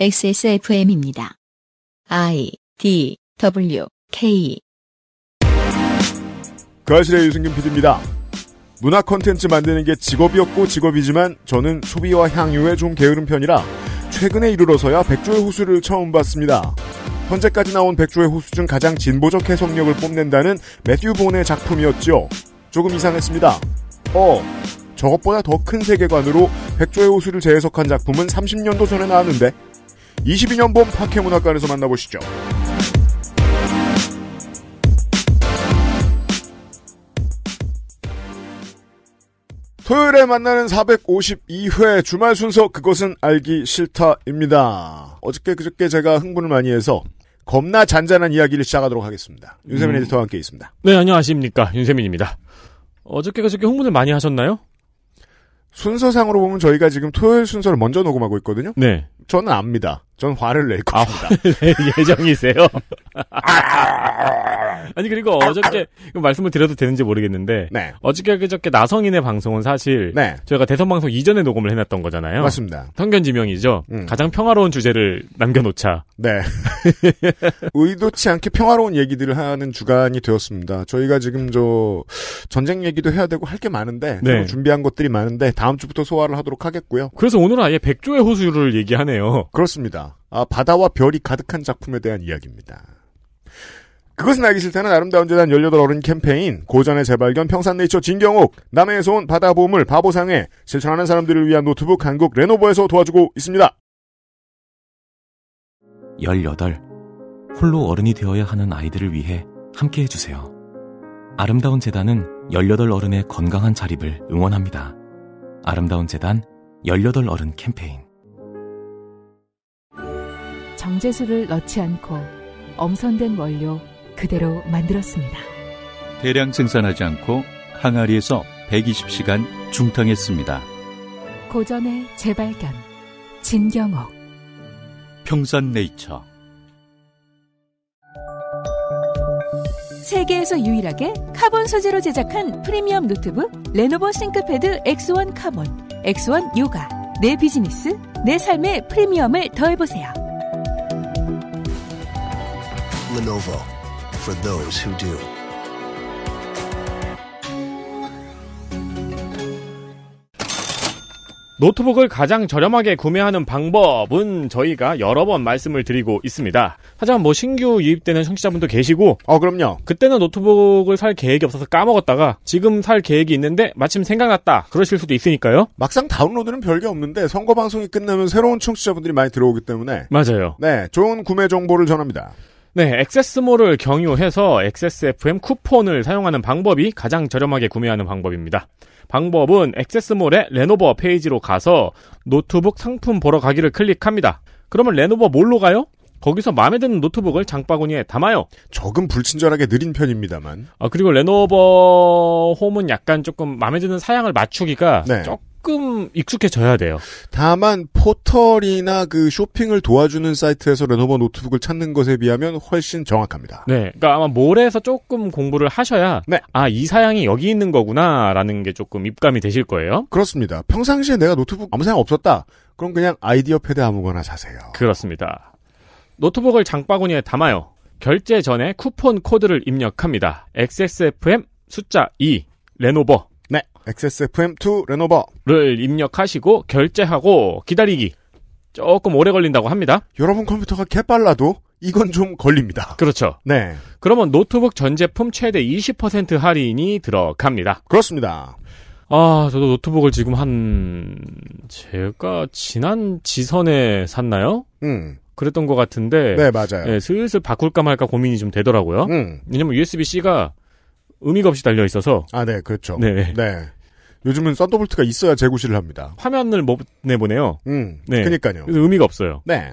XSFM입니다. I D W K 그아실의 유승균 PD입니다. 문화 콘텐츠 만드는 게 직업이었고 직업이지만 저는 소비와 향유에 좀 게으른 편이라 최근에 이르러서야 백조의 호수를 처음 봤습니다. 현재까지 나온 백조의 호수 중 가장 진보적 해석력을 뽐낸다는 매튜 본의 작품이었죠. 조금 이상했습니다. 어, 저것보다 더 큰 세계관으로 백조의 호수를 재해석한 작품은 30년도 전에 나왔는데 22년 봄 파케문학관에서 만나보시죠. 토요일에 만나는 452회 주말 순서 그것은 알기 싫다입니다. 어저께 그저께 제가 흥분을 많이 해서 겁나 잔잔한 이야기를 시작하도록 하겠습니다. 윤세민 음. 에디터와 함께 있습니다. 네, 안녕하십니까. 윤세민입니다. 어저께 그저께 흥분을 많이 하셨나요? 순서상으로 보면 저희가 지금 토요일 순서를 먼저 녹음하고 있거든요. 네. 저는 압니다. 전 화를 낼 겁니다. 아, 예정이세요? 아니 그리고 어저께 말씀을 드려도 되는지 모르겠는데 네. 어저께 그저께 나성인의 방송은 사실 네. 저희가 대선 방송 이전에 녹음을 해놨던 거잖아요. 맞습니다. 선견지명이죠. 음. 가장 평화로운 주제를 남겨놓자. 네. 의도치 않게 평화로운 얘기들을 하는 주간이 되었습니다. 저희가 지금 저 전쟁 얘기도 해야 되고 할 게 많은데 네. 준비한 것들이 많은데 다음 주부터 소화를 하도록 하겠고요. 그래서 오늘 은 아예 백조의 호수를 얘기하네요. 그렇습니다. 아, 바다와 별이 가득한 작품에 대한 이야기입니다. 그것은 알기 싫다는 아름다운 재단 18어른 캠페인, 고전의 재발견 평산네이처 진경옥, 남해에서 온 바다 보물 바보상해 실천하는 사람들을 위한 노트북 한국 레노버에서 도와주고 있습니다. 18. 홀로 어른이 되어야 하는 아이들을 위해 함께 해주세요. 아름다운 재단은 18 어른의 건강한 자립을 응원합니다. 아름다운 재단 18 어른 캠페인 정제수를 넣지 않고 엄선된 원료 그대로 만들었습니다. 대량 생산하지 않고 항아리에서 120시간 중탕했습니다. 고전의 재발견 진경옥 평산네이처 세계에서 유일하게 카본 소재로 제작한 프리미엄 노트북 레노버 싱크패드 X1 카본, X1 요가. 내 비즈니스, 내 삶의 프리미엄을 더해보세요. Lenovo for those who do. 노트북을 가장 저렴하게 구매하는 방법은 저희가 여러 번 말씀을 드리고 있습니다. 하지만 뭐 신규 유입되는 청취자분도 계시고, 어, 그럼요. 그때는 노트북을 살 계획이 없어서 까먹었다가, 지금 살 계획이 있는데, 마침 생각났다. 그러실 수도 있으니까요. 막상 다운로드는 별게 없는데, 선거방송이 끝나면 새로운 청취자분들이 많이 들어오기 때문에. 맞아요. 네, 좋은 구매 정보를 전합니다. 네, 액세스몰을 경유해서 XSFM 쿠폰을 사용하는 방법이 가장 저렴하게 구매하는 방법입니다. 방법은 액세스몰의 레노버 페이지로 가서 노트북 상품 보러 가기를 클릭합니다. 그러면 레노버 뭘로 가요? 거기서 마음에 드는 노트북을 장바구니에 담아요. 적은 불친절하게 느린 편입니다만. 아, 그리고 레노버 홈은 약간 조금 마음에 드는 사양을 맞추기가 네. 조금 조금 익숙해져야 돼요. 다만 포털이나 그 쇼핑을 도와주는 사이트에서 레노버 노트북을 찾는 것에 비하면 훨씬 정확합니다. 네, 그러니까 아마 몰에서 조금 공부를 하셔야 네. 아이 사양이 여기 있는 거구나라는 게 조금 입감이 되실 거예요. 그렇습니다. 평상시에 내가 노트북 아무 사양 없었다. 그럼 그냥 아이디어 패드 아무거나 사세요. 그렇습니다. 노트북을 장바구니에 담아요. 결제 전에 쿠폰 코드를 입력합니다. XSFM 숫자 2 레노버 XSFM2 레노버를 입력하시고 결제하고 기다리기 조금 오래 걸린다고 합니다. 여러분 컴퓨터가 개빨라도 이건 좀 걸립니다. 그렇죠. 네. 그러면 노트북 전 제품 최대 20% 할인이 들어갑니다. 그렇습니다. 아, 저도 노트북을 지금 한 제가 지난 지선에 샀나요? 음. 그랬던 것 같은데. 네, 맞아요. 예, 슬슬 바꿀까 말까 고민이 좀 되더라고요. 음. 왜냐면 USB-C가 의미가 없이 달려 있어서 아, 네, 그렇죠. 네. 네. 요즘은 썬더볼트가 있어야 재구실을 합니다. 화면을 못 내보내요. 음, 네. 그니까요. 그래서 의미가 없어요. 네.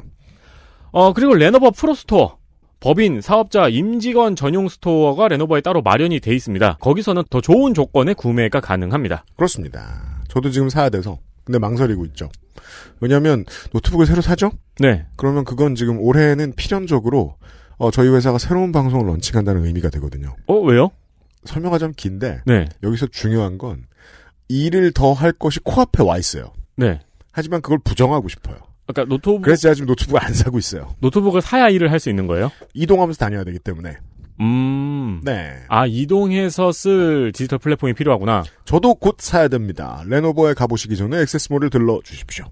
어, 그리고 레노버 프로스토어. 법인, 사업자, 임직원 전용 스토어가 레노버에 따로 마련이 돼 있습니다. 거기서는 더 좋은 조건의 구매가 가능합니다. 그렇습니다. 저도 지금 사야 돼서. 근데 망설이고 있죠. 왜냐면 하 노트북을 새로 사죠? 네. 그러면 그건 지금 올해는 필연적으로 어, 저희 회사가 새로운 방송을 런칭한다는 의미가 되거든요. 어, 왜요? 설명하자면 긴데 네. 여기서 중요한 건 일을 더 할 것이 코앞에 와 있어요. 네. 하지만 그걸 부정하고 싶어요. 그러니까 노트북 그래서 제가 지금 노트북을 안 사고 있어요. 노트북을 사야 일을 할 수 있는 거예요? 이동하면서 다녀야 되기 때문에. 음. 네. 아, 이동해서 쓸 디지털 플랫폼이 필요하구나. 저도 곧 사야 됩니다. 레노버에 가보시기 전에 액세스몰을 들러 주십시오.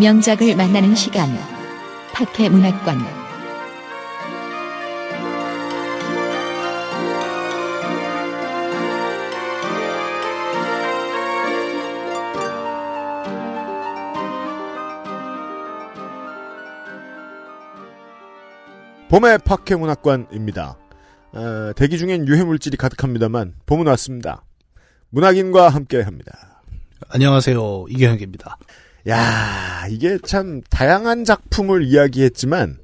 명작을 만나는 시간. 팟캐 문학관. 봄의 팟캐 문학관입니다. 어, 대기 중엔 유해 물질이 가득합니다만 봄은 왔습니다. 문학인과 함께합니다. 안녕하세요 이경혁입니다. 야 이게 참 다양한 작품을 이야기했지만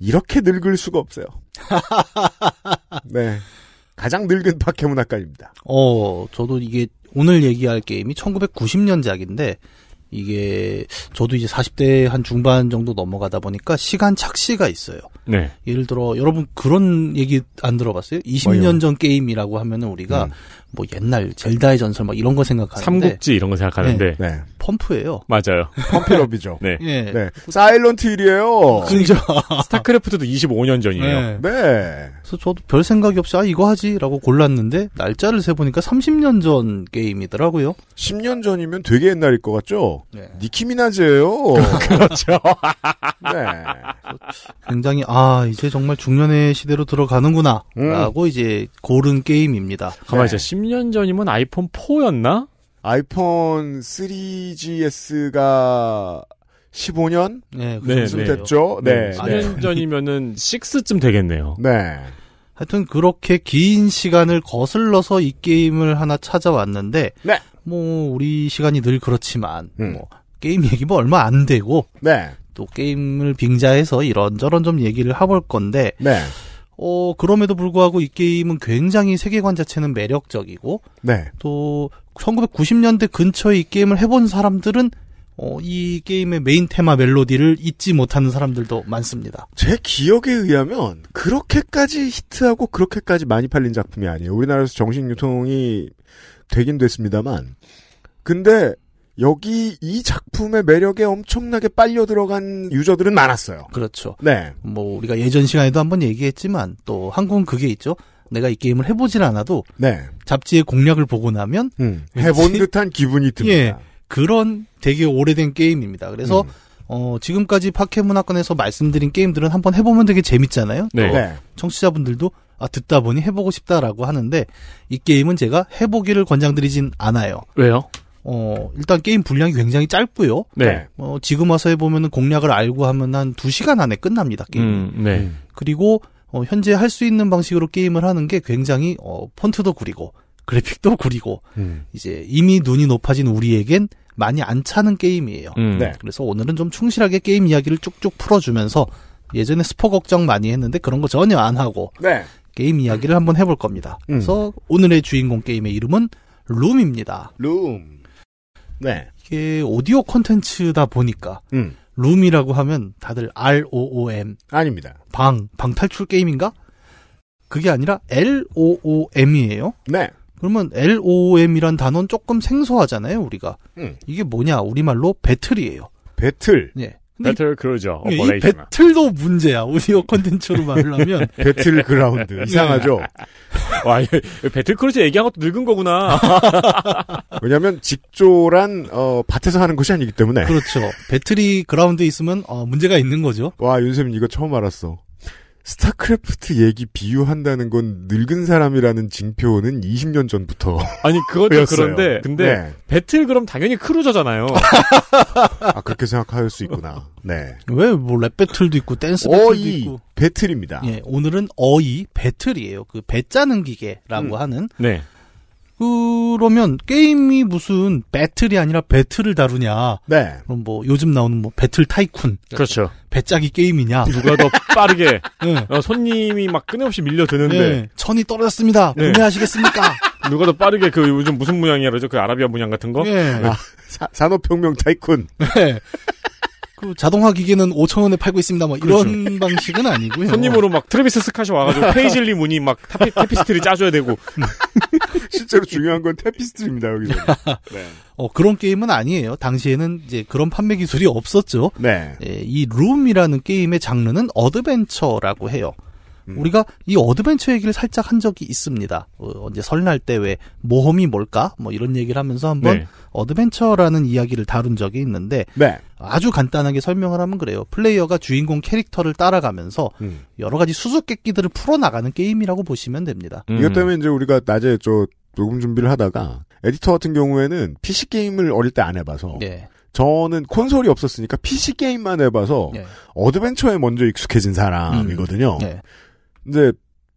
이렇게 늙을 수가 없어요. 네. 가장 늙은 박해문 학과입니다. 어, 저도 이게 오늘 얘기할 게임이 1990년작인데 이게 저도 이제 40대 한 중반 정도 넘어가다 보니까 시간 착시가 있어요. 네. 예를 들어 여러분 그런 얘기 안 들어봤어요? 20년 전 게임이라고 하면은 우리가 음. 뭐 옛날 젤다의 전설 막 이런 거 생각하는데 삼국지 이런 거 생각하는데 네. 네. 펌프예요. 맞아요. 펌프럽이죠. 네. 네. 예. 네. 사일런트 일이에요. 그죠. 스타크래프트도 25년 전이에요. 네. 네. 그래서 저도 별 생각이 없이 아 이거 하지라고 골랐는데 날짜를 세 보니까 30년 전 게임이더라고요. 10년 전이면 되게 옛날일 것 같죠. 네. 니키미나즈예요. 그렇죠. 네. 굉장히 아 이제 정말 중년의 시대로 들어가는구나라고 음. 이제 고른 게임입니다. 가만 네. 있어. 네. 10년 전이면 아이폰 4였나? 아이폰 3GS가 15년? 네, 그 네, 네. 됐죠. 네. 10년 전이면은 6쯤 되겠네요. 네. 하여튼 그렇게 긴 시간을 거슬러서 이 게임을 하나 찾아왔는데 네. 뭐 우리 시간이 늘 그렇지만 음. 뭐 게임 얘기 뭐 얼마 안 되고 네. 또 게임을 빙자해서 이런저런 좀 얘기를 해볼 건데 네. 어 그럼에도 불구하고 이 게임은 굉장히 세계관 자체는 매력적이고 네. 또 1990년대 근처에 이 게임을 해본 사람들은 어, 이 게임의 메인 테마 멜로디를 잊지 못하는 사람들도 많습니다. 제 기억에 의하면 그렇게까지 히트하고 그렇게까지 많이 팔린 작품이 아니에요. 우리나라에서 정식 유통이 되긴 됐습니다만 근데 여기 이 작품의 매력에 엄청나게 빨려 들어간 유저들은 많았어요. 그렇죠. 네. 뭐 우리가 예전 시간에도 한번 얘기했지만 또 한국은 그게 있죠. 내가 이 게임을 해보질 않아도 네. 잡지의 공략을 보고 나면 음, 해본 듯한 기분이 듭니다. 예, 그런 되게 오래된 게임입니다. 그래서 음. 어, 지금까지 파케문화권에서 말씀드린 게임들은 한번 해보면 되게 재밌잖아요. 네. 네. 청취자분들도 아, 듣다 보니 해보고 싶다라고 하는데 이 게임은 제가 해보기를 권장드리진 않아요. 왜요? 어, 일단 게임 분량이 굉장히 짧고요. 네. 어, 지금 와서 해보면 은 공략을 알고 하면 한 2시간 안에 끝납니다, 게임. 음, 네. 음. 그리고, 어, 현재 할 수 있는 방식으로 게임을 하는 게 굉장히, 어, 폰트도 구리고, 그래픽도 구리고, 음. 이제 이미 눈이 높아진 우리에겐 많이 안 차는 게임이에요. 음. 네. 그래서 오늘은 좀 충실하게 게임 이야기를 쭉쭉 풀어주면서, 예전에 스포 걱정 많이 했는데 그런 거 전혀 안 하고, 네. 게임 이야기를 한번 해볼 겁니다. 음. 그래서 오늘의 주인공 게임의 이름은 룸입니다. 룸. 네. 이게 오디오 콘텐츠다 보니까 음. 룸이라고 하면 다들 R O O M 아닙니다. 방 방탈출 게임인가? 그게 아니라 L O O M이에요. 네. 그러면 L O O M이란 단어는 조금 생소하잖아요 우리가. 음. 이게 뭐냐 우리말로 배틀이에요. 배틀. 예. 배틀 그러죠. 이 배틀도 문제야. 오디오 컨텐츠로 말을 하면 배틀 그라운드 네. 이상하죠. 와 배틀 크루즈 얘기한 것도 늙은 거구나. 왜냐하면 직조란 어, 밭에서 하는 것이 아니기 때문에 그렇죠. 배틀이 그라운드에 있으면 어, 문제가 있는 거죠. 와 윤세민 이거 처음 알았어. 스타크래프트 얘기 비유한다는 건 늙은 사람이라는 징표는 20년 전부터. 아니, 그것도 그런데, 근데, 네. 배틀 그럼 당연히 크루저잖아요. 아, 그렇게 생각할 수 있구나. 네. 왜, 뭐, 랩 배틀도 있고, 댄스 배틀도 어이, 있고. 배틀입니다. 예, 오늘은 어이, 배틀이에요. 그, 배 짜는 기계라고 음. 하는. 네. 그러면 게임이 무슨 배틀이 아니라 배틀을 다루냐? 네. 그럼 뭐 요즘 나오는 뭐 배틀 타이쿤. 그렇죠. 배짝이 게임이냐? 누가 더 빠르게 네. 어, 손님이 막 끊임없이 밀려드는데 네. 천이 떨어졌습니다. 네. 구매하시겠습니까? 누가 더 빠르게 그 요즘 무슨 문양이라 그죠그 아라비아 문양 같은 거? 예. 아, 산업혁명 타이쿤. 네. 그 자동화 기계는 5천 원에 팔고 있습니다. 뭐 이런 그렇죠. 방식은 아니고요. 손님으로 막 트레비스 스캇이 와가지고 페이즐리 무늬 막 타피, 테피스트를 짜줘야 되고. 실제로 중요한 건 테피스트입니다 여기서. 네. 어 그런 게임은 아니에요. 당시에는 이제 그런 판매 기술이 없었죠. 네. 예, 이 룸이라는 게임의 장르는 어드벤처라고 해요. 음. 우리가 이 어드벤처 얘기를 살짝 한 적이 있습니다. 어, 언제 설날 때 왜 모험이 뭘까? 뭐 이런 얘기를 하면서 한번 네. 어드벤처라는 이야기를 다룬 적이 있는데 네. 아주 간단하게 설명을 하면 그래요. 플레이어가 주인공 캐릭터를 따라가면서 음. 여러 가지 수수께끼들을 풀어나가는 게임이라고 보시면 됩니다. 음. 이것 때문에 이제 우리가 낮에 저 녹음 준비를 하다가 에디터 같은 경우에는 PC 게임을 어릴 때 안 해봐서 네. 저는 콘솔이 없었으니까 PC 게임만 해봐서 네. 어드벤처에 먼저 익숙해진 사람이거든요. 음. 네. 이제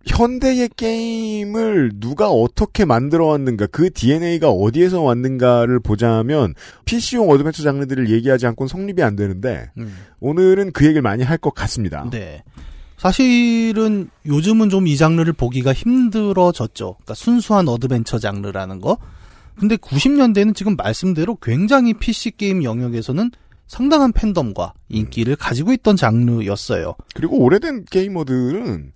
현대의 게임을 누가 어떻게 만들어 왔는가, 그 DNA가 어디에서 왔는가를 보자면 PC용 어드벤처 장르들을 얘기하지 않고는 성립이 안 되는데 음. 오늘은 그 얘기를 많이 할 것 같습니다. 네. 사실은 요즘은 좀 이 장르를 보기가 힘들어졌죠. 그러니까 순수한 어드벤처 장르라는 거. 근데 90년대는 지금 말씀대로 굉장히 PC 게임 영역에서는 상당한 팬덤과 인기를 가지고 있던 장르였어요. 그리고 오래된 게이머들은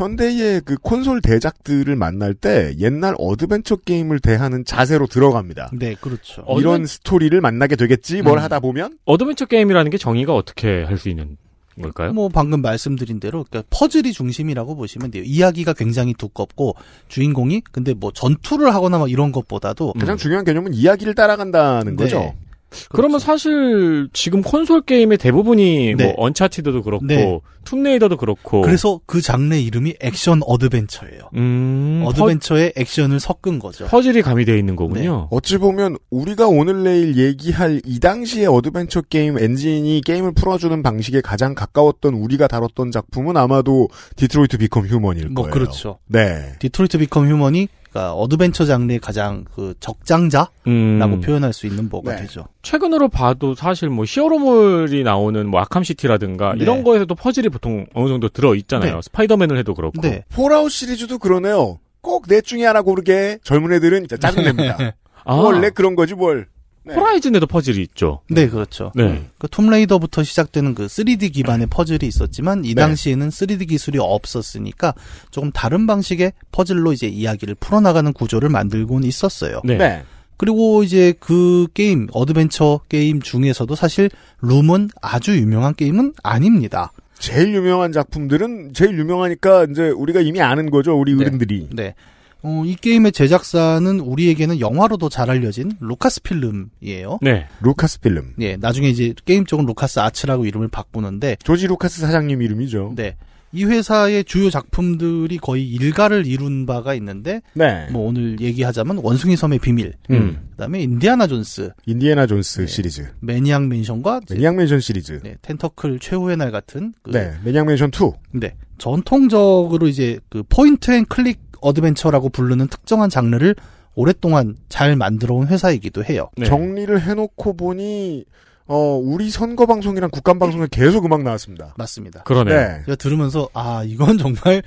현대의 그 콘솔 대작들을 만날 때 옛날 어드벤처 게임을 대하는 자세로 들어갑니다. 네, 그렇죠. 이런 어드벤... 스토리를 만나게 되겠지. 뭘 음. 하다 보면 어드벤처 게임이라는 게 정의가 어떻게 할 수 있는 걸까요? 뭐 방금 말씀드린 대로 그러니까 퍼즐이 중심이라고 보시면 돼요. 이야기가 굉장히 두껍고 주인공이 근데 뭐 전투를 하거나 막 이런 것보다도 가장 중요한 개념은 이야기를 따라간다는 네. 거죠. 그렇죠. 그러면 그렇죠. 사실 지금 콘솔 게임의 대부분이 뭐 네. 뭐 언차티드도 그렇고 네. 툼레이더도 그렇고 그래서 그 장르 이름이 액션 어드벤처예요. 음, 어드벤처에 퍼... 액션을 섞은 거죠. 퍼즐이 가미되어 있는 거군요. 네. 어찌 보면 우리가 오늘 내일 얘기할 이 당시의 어드벤처 게임 엔진이 게임을 풀어주는 방식에 가장 가까웠던 우리가 다뤘던 작품은 아마도 디트로이트 비컴 휴먼일 뭐 거예요. 뭐 그렇죠. 네. 디트로이트 비컴 휴먼이 그러니까 어드벤처 장르의 가장 그 적장자라고 음. 표현할 수 있는 뭐가 네. 되죠. 최근으로 봐도 사실 뭐 히어로물이 나오는 뭐 아캄시티라든가 네. 이런 거에서도 퍼즐이 보통 어느 정도 들어 있잖아요. 네. 스파이더맨을 해도 그렇고. 네. 폴아웃 시리즈도 그러네요. 꼭넷 중에 하나 고르게 젊은 애들은 짜증냅니다. 아. 원래 그런 거지 뭘. 네. 호라이즌에도 퍼즐이 있죠. 네, 네, 그렇죠. 네. 그 톰레이더부터 시작되는 그 3D 기반의 퍼즐이 있었지만 이 네. 당시에는 3D 기술이 없었으니까 조금 다른 방식의 퍼즐로 이제 이야기를 풀어나가는 구조를 만들곤 있었어요. 네. 네. 그리고 이제 그 게임 어드벤처 게임 중에서도 사실 룸은 아주 유명한 게임은 아닙니다. 제일 유명한 작품들은 제일 유명하니까 이제 우리가 이미 아는 거죠 우리 네. 어른들이. 네. 어, 이 게임의 제작사는 우리에게는 영화로도 잘 알려진 루카스 필름이에요. 네. 루카스 필름. 예, 나중에 이제 게임 쪽은 루카스 아츠라고 이름을 바꾸는데 조지 루카스 사장님 이름이죠. 네. 이 회사의 주요 작품들이 거의 일가를 이룬 바가 있는데 네. 뭐 오늘 얘기하자면 원숭이 섬의 비밀, 음. 그다음에 인디아나 존스, 인디아나 존스 네. 시리즈, 매니앙 맨션과 매니앙 맨션 시리즈, 네, 텐터클 최후의 날 같은 그, 네, 매니앙 맨션 2. 네. 전통적으로 이제 그 포인트 앤 클릭 어드벤처라고 부르는 특정한 장르를 오랫동안 잘 만들어 온 회사이기도 해요. 네. 정리를 해놓고 보니 어, 우리 선거 방송이랑 국감 방송에 계속 음악 나왔습니다. 맞습니다. 그러네. 네. 제가 들으면서 아 이건 정말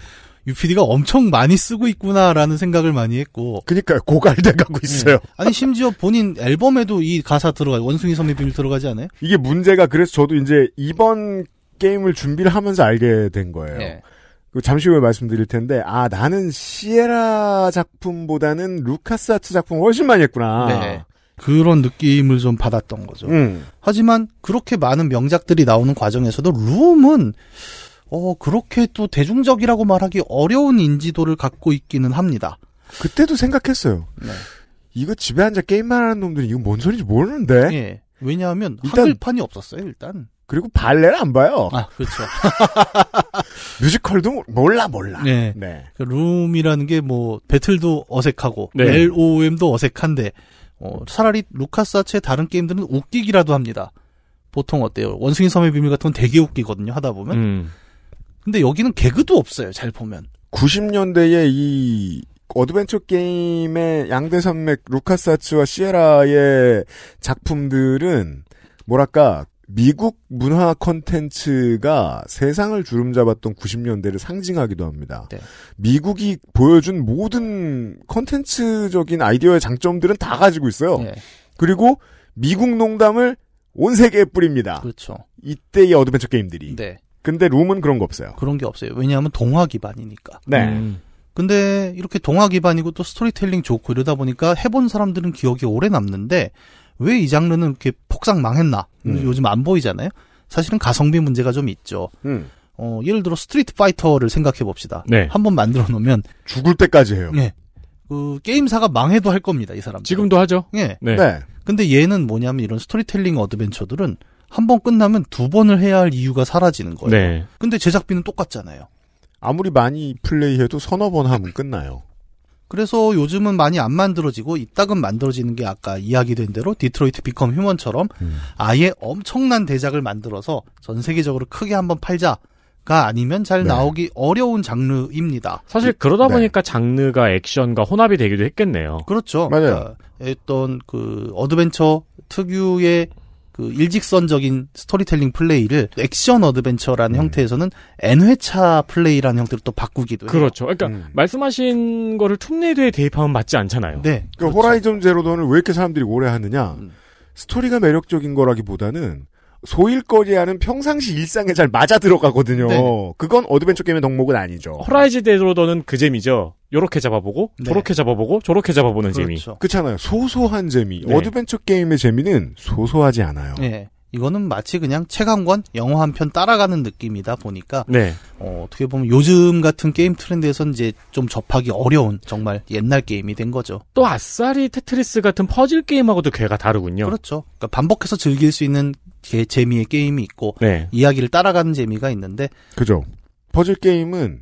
UPD가 엄청 많이 쓰고 있구나라는 생각을 많이 했고. 그니까 고갈돼 가고 네. 있어요. 네. 아니 심지어 본인 앨범에도 이 가사 들어가 원숭이 섬의 비밀 들어가지 않아요? 이게 문제가 그래서 저도 이제 이번 게임을 준비를 하면서 알게 된 거예요. 네. 그 잠시 후에 말씀드릴 텐데 아 나는 시에라 작품보다는 루카스 아트 작품 훨씬 많이 했구나. 네. 그런 느낌을 좀 받았던 거죠. 음. 하지만 그렇게 많은 명작들이 나오는 과정에서도 룸은 어 그렇게 또 대중적이라고 말하기 어려운 인지도를 갖고 있기는 합니다. 그때도 생각했어요. 네. 이거 집에 앉아 게임만 하는 놈들이 이거 뭔 소리인지 모르는데. 예. 왜냐하면 일단, 한글판이 없었어요 일단. 그리고 발레를 안 봐요. 아, 그렇죠. 뮤지컬도 몰라, 몰라. 네. 네. 그 룸이라는 게 뭐, 배틀도 어색하고, 네. LOM도 어색한데, 어, 차라리 루카스 아츠의 다른 게임들은 웃기기라도 합니다. 보통 어때요? 원숭이 섬의 비밀 같은 건 되게 웃기거든요, 하다 보면. 음. 근데 여기는 개그도 없어요, 잘 보면. 90년대에 이 어드벤처 게임의 양대산맥 루카스 아츠와 시에라의 작품들은 뭐랄까 미국 문화 콘텐츠가 세상을 주름잡았던 90년대를 상징하기도 합니다. 네. 미국이 보여준 모든 콘텐츠적인 아이디어의 장점들은 다 가지고 있어요. 네. 그리고 미국 농담을 온 세계에 뿌립니다. 그렇죠. 이때의 어드벤처 게임들이. 네. 근데 룸은 그런 거 없어요. 그런 게 없어요. 왜냐하면 동화 기반이니까. 네. 음. 근데 이렇게 동화 기반이고 또 스토리텔링 좋고 이러다 보니까 해본 사람들은 기억이 오래 남는데 왜이 장르는 이렇게 폭삭 망했나? 음. 요즘 안 보이잖아요. 사실은 가성비 문제가 좀 있죠. 음. 어, 예를 들어 스트리트 파이터를 생각해 봅시다. 네. 한번 만들어 놓으면 죽을 때까지 해요. 예. 그 게임사가 망해도 할 겁니다, 이 사람. 지금도 하죠. 예. 네. 네. 근데 얘는 뭐냐면 이런 스토리텔링 어드벤처들은 한번 끝나면 두 번을 해야 할 이유가 사라지는 거예요. 네. 근데 제작비는 똑같잖아요. 아무리 많이 플레이해도 서너 번 하면 끝나요. 그래서 요즘은 많이 안 만들어지고 이따금 만들어지는 게 아까 이야기된 대로 디트로이트 비컴 휴먼처럼 음. 아예 엄청난 대작을 만들어서 전 세계적으로 크게 한번 팔자. 가 아니면 잘 네. 나오기 어려운 장르입니다. 사실 그러다 네. 보니까 장르가 액션과 혼합이 되기도 했겠네요. 그렇죠. 맞아요. 그러니까 어떤 그 어드벤처 특유의 그 일직선적인 스토리텔링 플레이를 액션 어드벤처라는 음. 형태에서는 N회차 플레이라는 형태로 또 바꾸기도 해요. 그렇죠. 그러니까 음. 말씀하신 거를 툼레이드에 대입하면 맞지 않잖아요. 네. 그러니까 그렇죠. 호라이즌 제로던을 왜 이렇게 사람들이 오래 하느냐. 음. 스토리가 매력적인 거라기보다는 소일거리하는 평상시 일상에 잘 맞아 들어가거든요. 네 그건 어드벤처 게임의 덕목은 아니죠. 호라이즈 데로더는 그 재미죠. 요렇게 잡아보고 네. 저렇게 잡아보고 저렇게 잡아보는 그렇죠. 재미. 그렇잖아요. 소소한 재미. 네. 어드벤처 게임의 재미는 소소하지 않아요. 네. 이거는 마치 그냥 책한 권, 영화 한 편 따라가는 느낌이다 보니까 네. 어, 떻게 보면 요즘 같은 게임 트렌드에선 이제 좀 접하기 어려운 정말 옛날 게임이 된 거죠. 또 아싸리 테트리스 같은 퍼즐 게임하고도 괴가 다르군요. 그렇죠. 그러니까 반복해서 즐길 수 있는 게, 재미의 게임이 있고 네. 이야기를 따라가는 재미가 있는데 그죠. 퍼즐 게임은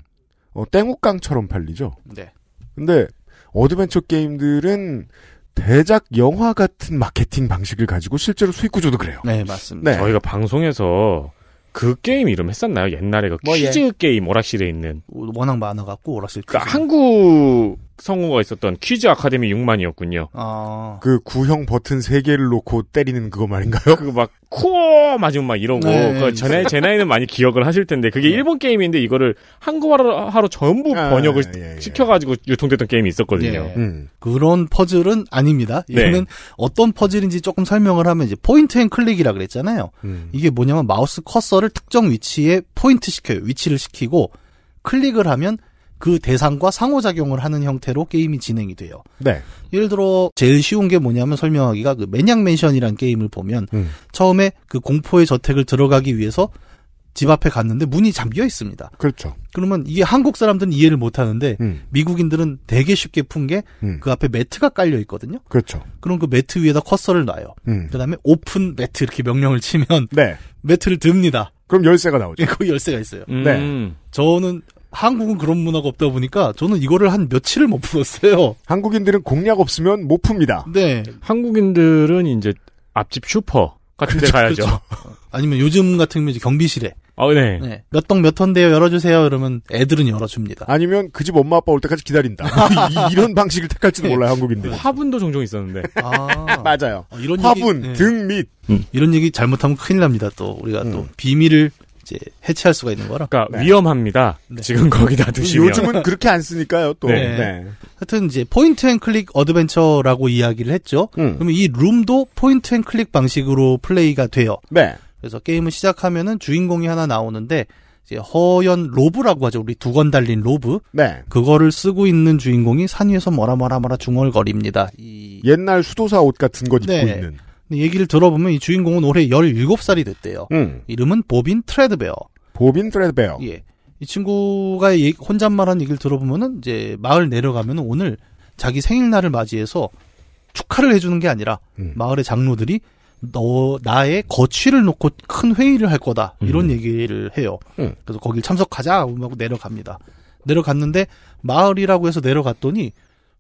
어, 땡우깡처럼 팔리죠. 네. 근데 어드벤처 게임들은 대작 영화 같은 마케팅 방식을 가지고 실제로 수익 구조도 그래요. 네, 맞습니다. 네. 저희가 방송에서 그 게임 이름 했었나요? 옛날에 그뭐 예. 퀴즈 예. 게임 오락실에 있는 워낙 많아갖고 오락실 그 한국 성우가 있었던 퀴즈 아카데미 6만이었군요. 아. 그 구형 버튼 3개를 놓고 때리는 그거 말인가요? 그거 막, 쿠어! 맞으면 막 이러고. 네. 그 전에, 네. 제 나이는 많이 기억을 하실 텐데, 그게 네. 일본 게임인데 이거를 한국어로 하루 전부 아, 번역을 예, 예. 시켜가지고 유통됐던 게임이 있었거든요. 예. 음. 그런 퍼즐은 아닙니다. 얘는 네. 어떤 퍼즐인지 조금 설명을 하면 이제 포인트 앤 클릭이라 그랬잖아요. 음. 이게 뭐냐면 마우스 커서를 특정 위치에 포인트 시켜요. 위치를 시키고, 클릭을 하면 그 대상과 상호작용을 하는 형태로 게임이 진행이 돼요. 네. 예를 들어 제일 쉬운 게 뭐냐면 설명하기가 그 맨양 맨션이라는 게임을 보면 음. 처음에 그 공포의 저택을 들어가기 위해서 집 앞에 갔는데 문이 잠겨 있습니다. 그렇죠. 그러면 이게 한국 사람들은 이해를 못 하는데 음. 미국인들은 되게 쉽게 푼 게그 음. 그 앞에 매트가 깔려 있거든요. 그렇죠. 그럼 그 매트 위에다 커서를 놔요. 음. 그다음에 오픈 매트 이렇게 명령을 치면 네. 매트를 듭니다. 그럼 열쇠가 나오죠. 그 열쇠가 있어요. 네. 음. 저는 한국은 그런 문화가 없다 보니까 저는 이거를 한 며칠을 못 풀었어요. 한국인들은 공략 없으면 못 풉니다. 네. 한국인들은 이제 앞집 슈퍼 같은 데 그렇죠, 가야죠. 그렇죠. 아니면 요즘 같은 경우 경비실에. 아, 네. 네. 몇동 몇 턴데요 열어주세요. 이러면 애들은 열어줍니다. 아니면 그 집 엄마 아빠 올 때까지 기다린다. 이, 런 방식을 택할지도 네. 몰라요, 한국인들. 화분도 종종 있었는데. 아. 맞아요. 어, 이런 화분, 얘기, 네. 등 밑. 음. 이런 얘기 잘못하면 큰일 납니다, 또. 우리가 음. 또 비밀을 이제 해체할 수가 있는 거라. 그러니까 네. 위험합니다. 네. 지금 거기다 두시면. 요즘은 그렇게 안 쓰니까요, 또. 네. 네. 하여튼 이제 포인트 앤 클릭 어드벤처라고 이야기를 했죠. 음. 그러면 이 룸도 포인트 앤 클릭 방식으로 플레이가 돼요. 네. 그래서 게임을 시작하면은 주인공이 하나 나오는데 이제 허연 로브라고 하죠. 우리 두건 달린 로브. 네. 그거를 쓰고 있는 주인공이 산 위에서 뭐라 뭐라 뭐라 중얼거립니다. 이... 옛날 수도사 옷 같은 거 입고 네. 있는. 얘기를 들어보면 이 주인공은 올해 17살이 됐대요. 음. 이름은 보빈 트레드베어. 보빈 트레드베어. 예. 이 친구가 혼잣말한 얘기를 들어보면은 이제 마을 내려가면 오늘 자기 생일날을 맞이해서 축하를 해주는 게 아니라 음. 마을의 장로들이 너 나의 거취를 놓고 큰 회의를 할 거다 이런 음. 얘기를 해요. 음. 그래서 거길 참석하자 하고 내려갑니다. 내려갔는데 마을이라고 해서 내려갔더니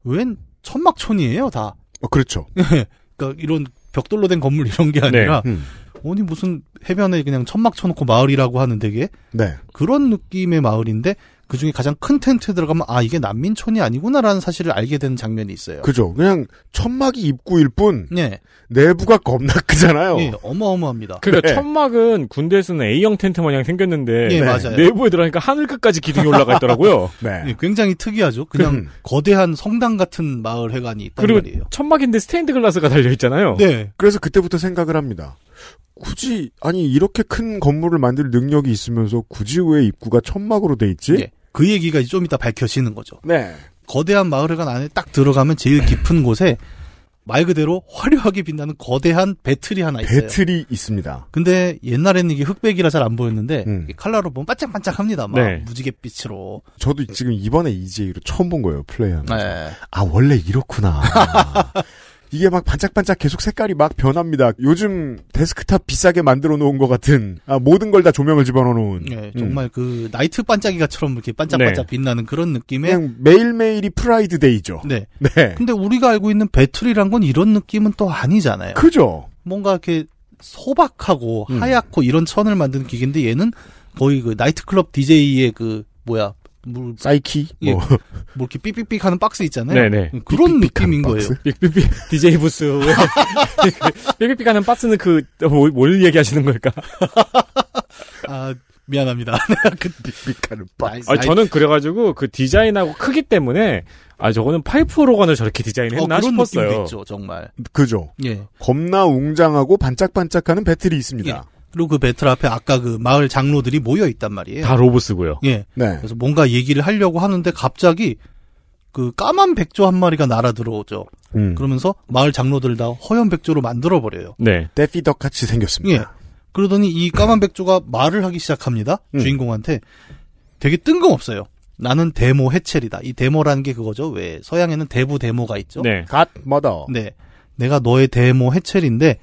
웬 천막촌이에요 다. 어, 그렇죠. 그러니까 이런 벽돌로 된 건물 이런 게 아니라 네. 음. 아니 무슨 해변에 그냥 천막 쳐놓고 마을이라고 하는 되게 네. 그런 느낌의 마을인데 그 중에 가장 큰 텐트에 들어가면 아 이게 난민촌이 아니구나라는 사실을 알게 되는 장면이 있어요. 그죠. 그냥 천막이 입구일 뿐. 네. 내부가 겁나 크잖아요. 네, 어마어마합니다. 그니까 네. 천막은 군대에 서는 A형 텐트 마냥 생겼는데 네, 맞아요. 내부에 들어가니까 하늘 끝까지 기둥이 올라가 있더라고요. 네. 예, 굉장히 특이하죠. 그냥 음. 거대한 성당 같은 마을 회관이 있단 그리고 말이에요. 천막인데 스테인드 글라스가 달려 있잖아요. 네. 그래서 그때부터 생각을 합니다. 굳이 아니 이렇게 큰 건물을 만들 능력이 있으면서 굳이 왜 입구가 천막으로 돼 있지? 예. 그 얘기가 좀 이따 밝혀지는 거죠. 네. 거대한 마을회관 안에 딱 들어가면 제일 깊은 네. 곳에 말 그대로 화려하게 빛나는 거대한 배틀이 하나 있어요. 배틀이 있습니다. 근데 옛날에는 이게 흑백이라 잘 안 보였는데 음. 칼라로 보면 반짝반짝합니다. 막 네. 무지갯빛으로. 저도 지금 이번에 EJ로 처음 본 거예요. 플레이하면서. 네. 아 원래 이렇구나. 이게 막 반짝반짝 계속 색깔이 막 변합니다. 요즘 데스크탑 비싸게 만들어 놓은 것 같은 아, 모든 걸 다 조명을 집어넣어 놓은. 네, 음. 정말 음. 그 나이트 반짝이가처럼 이렇게 반짝반짝 네. 빛나는 그런 느낌의 그냥 매일매일이 프라이드 데이죠. 네. 네. 근데 우리가 알고 있는 배틀이란 건 이런 느낌은 또 아니잖아요. 그죠. 뭔가 이렇게 소박하고 음. 하얗고 이런 천을 만드는 기계인데 얘는 거의 그 나이트클럽 DJ의 그 뭐야 물, 사이키 예, 뭐. 뭐 이렇게 삐삐삑 하는 박스 있잖아요. 네네. 음, 그런 느낌인 거예요. 예, 삐삐삑 DJ 부스 삐삐삑 하는 박스는 그뭘 뭐, 얘기하시는 걸까? 아 미안합니다. 네, 그 삐삐하는 아, 박스. 아 저는 그래가지고 그 디자인하고 크기 때문에 아 저거는 파이프 로건을 저렇게 디자인했나 어, 그런 싶었어요. 느낌도 있죠, 정말. 그죠. 예. 겁나 웅장하고 반짝반짝하는 배틀이 있습니다. 예. 그리고 그 배틀 앞에 아까 그 마을 장로들이 모여 있단 말이에요. 다 로봇 쓰고요. 예. 네. 그래서 뭔가 얘기를 하려고 하는데 갑자기 그 까만 백조 한 마리가 날아 들어오죠. 음. 그러면서 마을 장로들 다 허연 백조로 만들어 버려요. 네. 떼피덕 같이 생겼습니다. 예. 그러더니 이 까만 백조가 말을 하기 시작합니다. 음. 주인공한테 되게 뜬금없어요. 나는 데모 해체리다. 이 데모라는 게 그거죠. 왜 서양에는 대부 데모가 있죠. 네. 갓 머더. 네. 내가 너의 데모 해체리인데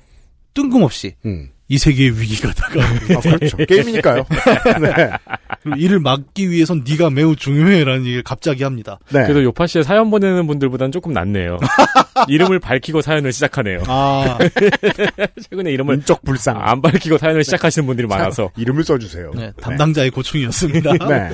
뜬금없이 음. 이 세계의 위기가 다가오니다 아, 그렇죠. 게임이니까요. 네. 이를 막기 위해선 네가 매우 중요해라는 얘기를 갑자기 합니다. 네. 그래서 요파 씨의 사연 보내는 분들보다는 조금 낫네요. 이름을 밝히고 사연을 시작하네요. 아. 최근에 이름을 인 불상 안 밝히고 사연을 네. 시작하시는 분들이 많아서 이름을 써주세요. 네, 네. 담당자의 고충이었습니다. 네.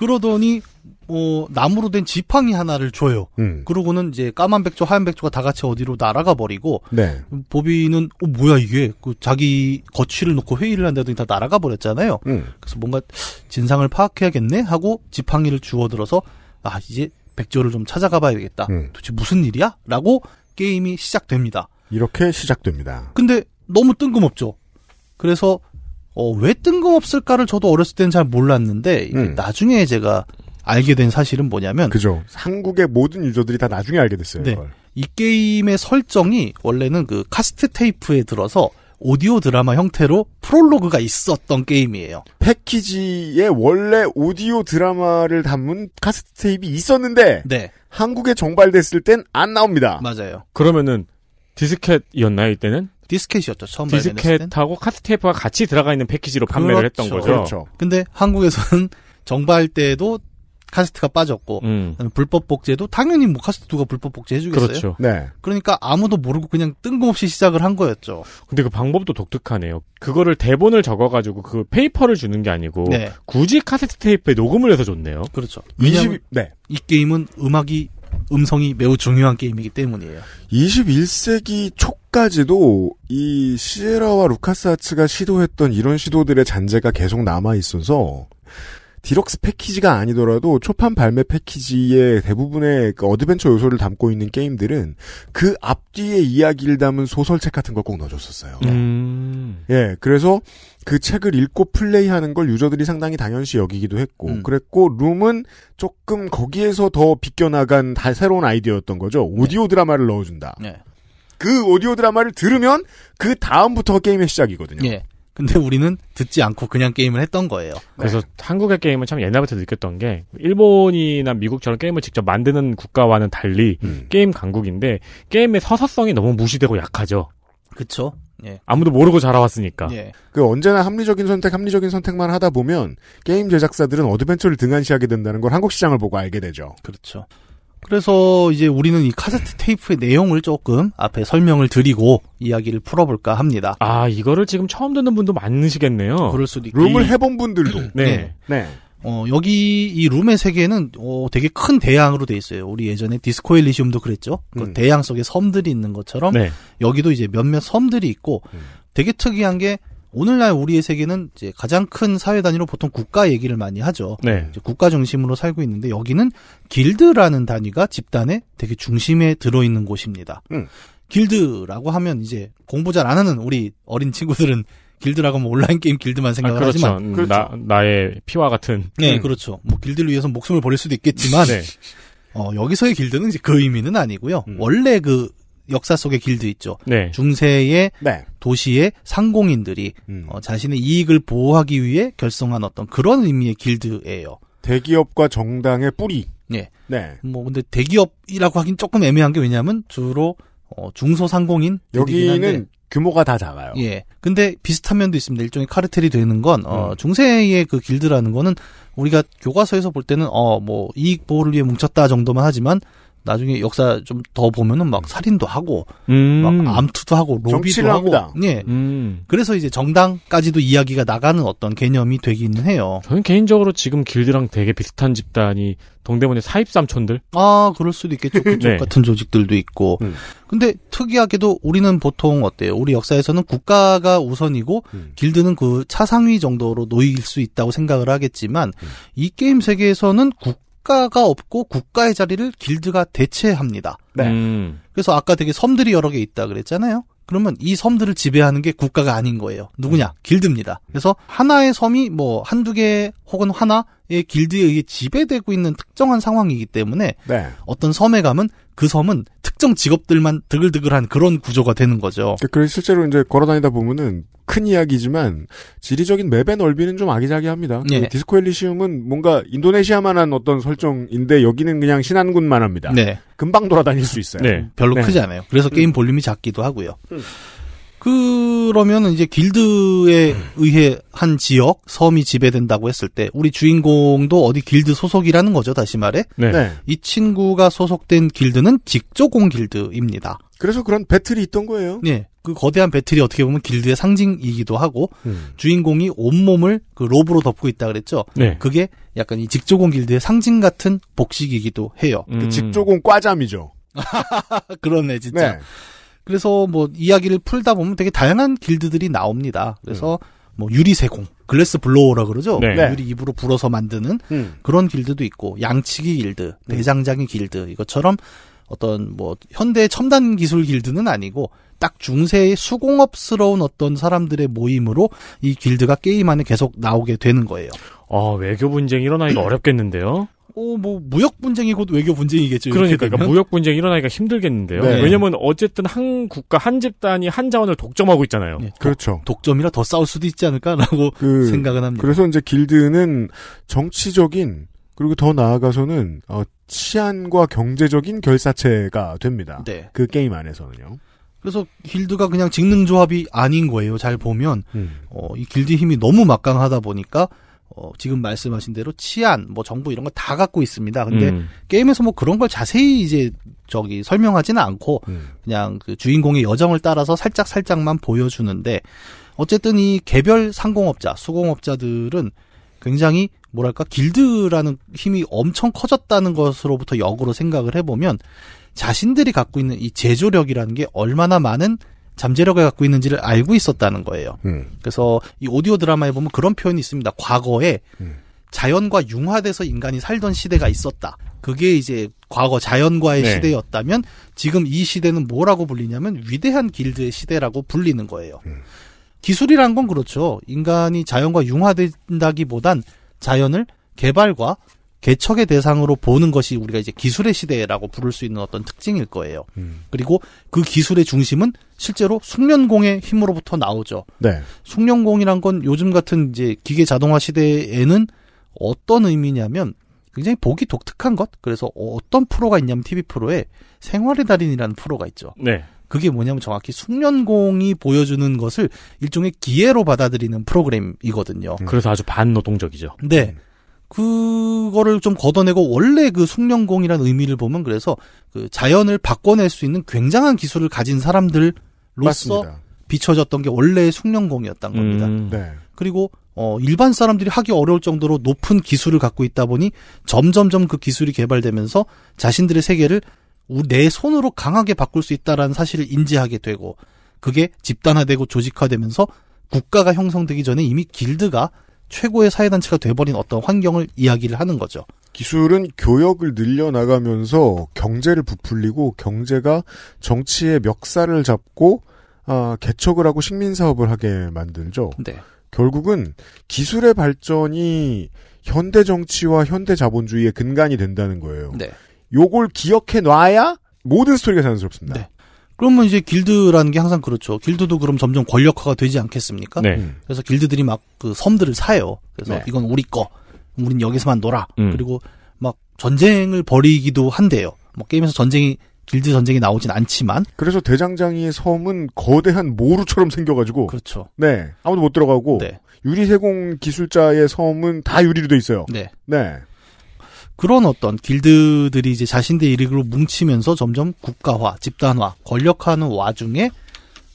그러더니 어, 나무로 된 지팡이 하나를 줘요. 음. 그러고는 이제 까만 백조, 하얀 백조가 다 같이 어디로 날아가 버리고 네. 보비는 어 뭐야 이게 그 자기 거취를 놓고 회의를 한다더니 다 날아가 버렸잖아요. 음. 그래서 뭔가 진상을 파악해야겠네 하고 지팡이를 주워들어서 아 이제 백조를 좀 찾아가 봐야겠다. 음. 도대체 무슨 일이야? 라고 게임이 시작됩니다. 이렇게 시작됩니다. 근데 너무 뜬금없죠. 그래서 어, 왜 뜬금없을까를 저도 어렸을 때는 잘 몰랐는데 음. 나중에 제가 알게 된 사실은 뭐냐면 그죠. 한국의 모든 유저들이 다 나중에 알게 됐어요. 네. 이 게임의 설정이 원래는 그 카스트 테이프에 들어서 오디오 드라마 형태로 프롤로그가 있었던 게임이에요. 패키지에 원래 오디오 드라마를 담은 카스트 테이프 가 있었는데 네. 한국에 정발됐을 땐 안 나옵니다. 맞아요. 그러면은 디스켓이었나요 이때는? 디스켓이었죠. 처음 디스켓하고 카스테이프가 같이 들어가 있는 패키지로 판매를 그렇죠. 했던 거죠. 그렇죠. 그렇죠. 근데 한국에서는 정발 때도 카세트가 빠졌고 음. 불법 복제도 당연히 뭐 카세트 누가 불법 복제 해주겠어요? 그렇죠. 네. 그러니까 아무도 모르고 그냥 뜬금없이 시작을 한 거였죠. 근데 그 방법도 독특하네요. 그거를 대본을 적어가지고 그 페이퍼를 주는 게 아니고 네. 굳이 카세트 테이프에 녹음을 해서 줬네요. 그렇죠. 20, 네. 이 게임은 음악이 음성이 매우 중요한 게임이기 때문이에요. 21세기 초까지도 이 시에라와 루카스 아츠가 시도했던 이런 시도들의 잔재가 계속 남아 있어서 디럭스 패키지가 아니더라도 초판 발매 패키지의 대부분의 그 어드벤처 요소를 담고 있는 게임들은 그 앞뒤의 이야기를 담은 소설책 같은 걸 꼭 넣어줬었어요. 음... 예, 그래서 그 책을 읽고 플레이하는 걸 유저들이 상당히 당연시 여기기도 했고, 음. 그랬고, 룸은 조금 거기에서 더 비껴나간 다 새로운 아이디어였던 거죠. 오디오 네. 드라마를 넣어준다. 네. 그 오디오 드라마를 들으면 그 다음부터 게임의 시작이거든요. 예. 근데 우리는 듣지 않고 그냥 게임을 했던 거예요. 그래서 네. 한국의 게임은 참 옛날부터 느꼈던 게 일본이나 미국처럼 게임을 직접 만드는 국가와는 달리 음. 게임 강국인데 게임의 서사성이 너무 무시되고 약하죠. 그렇죠. 예. 아무도 모르고 자라왔으니까. 예. 그 언제나 합리적인 선택, 합리적인 선택만 하다 보면 게임 제작사들은 어드벤처를 등한시하게 된다는 걸 한국 시장을 보고 알게 되죠. 그렇죠. 그래서 이제 우리는 이 카세트 테이프의 내용을 조금 앞에 설명을 드리고 이야기를 풀어볼까 합니다. 아 이거를 지금 처음 듣는 분도 많으시겠네요. 그럴 수도 있고. 룸을 해본 분들도. 네. 네. 네. 어, 여기 이 룸의 세계는 어, 되게 큰 대양으로 돼 있어요. 우리 예전에 디스코 엘리시움도 그랬죠. 그 음. 그 대양 속에 섬들이 있는 것처럼 네. 여기도 이제 몇몇 섬들이 있고 음. 되게 특이한 게 오늘날 우리의 세계는 이제 가장 큰 사회 단위로 보통 국가 얘기를 많이 하죠. 네. 국가 중심으로 살고 있는데 여기는 길드라는 단위가 집단의 되게 중심에 들어 있는 곳입니다. 음. 길드라고 하면 이제 공부 잘 안 하는 우리 어린 친구들은 길드라고 뭐 온라인 게임 길드만 아, 생각을 아, 그렇죠. 하지만 음, 그렇죠. 나, 나의 피와 같은 네 음. 그렇죠 뭐 길드를 위해서 목숨을 버릴 수도 있겠지만 네. 어, 여기서의 길드는 이제 그 의미는 아니고요 음. 원래 그 역사 속의 길드 있죠 네. 중세의 네. 도시의 상공인들이 음. 어, 자신의 이익을 보호하기 위해 결성한 어떤 그런 의미의 길드예요 대기업과 정당의 뿌리 네. 네. 뭐 근데 대기업이라고 하긴 조금 애매한 게 왜냐하면 주로 어, 중소상공인 여기는 규모가 다 작아요. 예. 근데 비슷한 면도 있습니다. 일종의 카르텔이 되는 건, 어, 음. 중세의 그 길드라는 거는 우리가 교과서에서 볼 때는, 어, 뭐, 이익 보호를 위해 뭉쳤다 정도만 하지만 나중에 역사 좀 더 보면은 막 살인도 하고 음. 막 암투도 하고 로비도 하고 합니다. 예 음. 그래서 이제 정당까지도 이야기가 나가는 어떤 개념이 되기는 해요. 저는 개인적으로 지금 길드랑 되게 비슷한 집단이 동대문의 사입삼촌들 아 그럴 수도 있겠죠 그쪽 네. 같은 조직들도 있고 음. 근데 특이하게도 우리는 보통 어때요 우리 역사에서는 국가가 우선이고 음. 길드는 그 차상위 정도로 놓일 수 있다고 생각을 하겠지만 음. 이 게임 세계에서는 국 국가가 없고 국가의 자리를 길드가 대체합니다. 네. 음. 그래서 아까 되게 섬들이 여러 개 있다 그랬잖아요. 그러면 이 섬들을 지배하는 게 국가가 아닌 거예요. 누구냐? 길드입니다. 그래서 하나의 섬이 뭐 한 두 개 혹은 하나 이 길드에 의해 지배되고 있는 특정한 상황이기 때문에 네. 어떤 섬에 가면 그 섬은 특정 직업들만 드글드글한 그런 구조가 되는 거죠. 그러니까 그래서 실제로 이제 걸어다니다 보면은 큰 이야기지만 지리적인 맵의 넓이는 좀 아기자기합니다. 네. 디스코 엘리시움은 뭔가 인도네시아만한 어떤 설정인데 여기는 그냥 신안군만 합니다. 네. 금방 돌아다닐 수 있어요. 네. 별로 네. 크지 않아요. 그래서 음. 게임 볼륨이 작기도 하고요. 음. 그러면 이제 길드에 의해 한 지역 섬이 지배된다고 했을 때 우리 주인공도 어디 길드 소속이라는 거죠 다시 말해 네. 네. 이 친구가 소속된 길드는 직조공 길드입니다. 그래서 그런 배틀이 있던 거예요. 네, 그 거대한 배틀이 어떻게 보면 길드의 상징이기도 하고 음. 주인공이 온 몸을 그 로브로 덮고 있다 그랬죠. 네. 그게 약간 이 직조공 길드의 상징 같은 복식이기도 해요. 그 음. 그 직조공 과잠이죠. 그러네 진짜. 네. 그래서 뭐 이야기를 풀다 보면 되게 다양한 길드들이 나옵니다. 그래서 음. 뭐 유리 세공, 글래스 블로우라 그러죠. 네. 네. 네. 유리 입으로 불어서 만드는 음. 그런 길드도 있고 양치기 길드, 음. 대장장이 길드 이것처럼 어떤 뭐 현대 첨단 기술 길드는 아니고 딱 중세의 수공업스러운 어떤 사람들의 모임으로 이 길드가 게임 안에 계속 나오게 되는 거예요. 아, 외교 분쟁 일어나기가 어렵겠는데요? 어, 뭐, 무역 분쟁이 곧 외교 분쟁이겠죠. 그러니까, 그러니까 무역 분쟁 일어나기가 힘들겠는데요. 네. 왜냐면 어쨌든 한 국가, 한 집단이 한 자원을 독점하고 있잖아요. 네. 그렇죠. 독점이라 더 싸울 수도 있지 않을까라고 그 생각은 합니다. 그래서 이제 길드는 정치적인 그리고 더 나아가서는 어, 치안과 경제적인 결사체가 됩니다. 네. 그 게임 안에서는요. 그래서 길드가 그냥 직능 조합이 아닌 거예요. 잘 보면 음. 어, 이 길드 힘이 너무 막강하다 보니까 어, 지금 말씀하신 대로 치안, 뭐 정부 이런 걸 다 갖고 있습니다. 근데 음. 게임에서 뭐 그런 걸 자세히 이제 저기 설명하지는 않고 음. 그냥 그 주인공의 여정을 따라서 살짝 살짝만 보여주는데 어쨌든 이 개별 상공업자, 수공업자들은 굉장히 뭐랄까 길드라는 힘이 엄청 커졌다는 것으로부터 역으로 생각을 해보면 자신들이 갖고 있는 이 제조력이라는 게 얼마나 많은 잠재력을 갖고 있는지를 알고 있었다는 거예요. 음. 그래서 이 오디오 드라마에 보면 그런 표현이 있습니다. 과거에 음. 자연과 융화돼서 인간이 살던 시대가 있었다. 그게 이제 과거 자연과의 네. 시대였다면 지금 이 시대는 뭐라고 불리냐면 위대한 길드의 시대라고 불리는 거예요. 음. 기술이란 건 그렇죠. 인간이 자연과 융화된다기보단 자연을 개발과 개척의 대상으로 보는 것이 우리가 이제 기술의 시대라고 부를 수 있는 어떤 특징일 거예요. 음. 그리고 그 기술의 중심은 실제로 숙련공의 힘으로부터 나오죠. 네. 숙련공이란 건 요즘 같은 이제 기계 자동화 시대에는 어떤 의미냐면 굉장히 보기 독특한 것. 그래서 어떤 프로가 있냐면 TV 프로에 생활의 달인이라는 프로가 있죠. 네. 그게 뭐냐면 정확히 숙련공이 보여주는 것을 일종의 기회로 받아들이는 프로그램이거든요. 음. 그래서 아주 반노동적이죠. 네. 음. 그거를 좀 걷어내고 원래 그 숙련공이라는 의미를 보면 그래서 그 자연을 바꿔낼 수 있는 굉장한 기술을 가진 사람들로서 비춰졌던 게 원래의 숙련공이었던 겁니다. 음, 네. 그리고 어 일반 사람들이 하기 어려울 정도로 높은 기술을 갖고 있다 보니 점점점 그 기술이 개발되면서 자신들의 세계를 내 손으로 강하게 바꿀 수 있다라는 사실을 인지하게 되고 그게 집단화되고 조직화되면서 국가가 형성되기 전에 이미 길드가 최고의 사회단체가 돼버린 어떤 환경을 이야기를 하는 거죠. 기술은 교역을 늘려나가면서 경제를 부풀리고 경제가 정치의 멱살을 잡고 아, 개척을 하고 식민사업을 하게 만들죠. 네. 결국은 기술의 발전이 현대 정치와 현대 자본주의의 근간이 된다는 거예요. 네. 요걸 기억해 놔야 모든 스토리가 자연스럽습니다. 네. 그러면 이제 길드라는 게 항상 그렇죠. 길드도 그럼 점점 권력화가 되지 않겠습니까? 네. 음. 그래서 길드들이 막 그 섬들을 사요. 그래서 네. 이건 우리 거. 우린 여기서만 놀아. 음. 그리고 막 전쟁을 벌이기도 한대요. 뭐 게임에서 전쟁이 길드 전쟁이 나오진 않지만 그래서 대장장이의 섬은 거대한 모루처럼 생겨가지고 그렇죠. 네 아무도 못 들어가고 네. 유리 세공 기술자의 섬은 다 유리로 돼 있어요. 네. 네. 그런 어떤 길드들이 이제 자신들의 이익으로 뭉치면서 점점 국가화, 집단화, 권력화는 하 와중에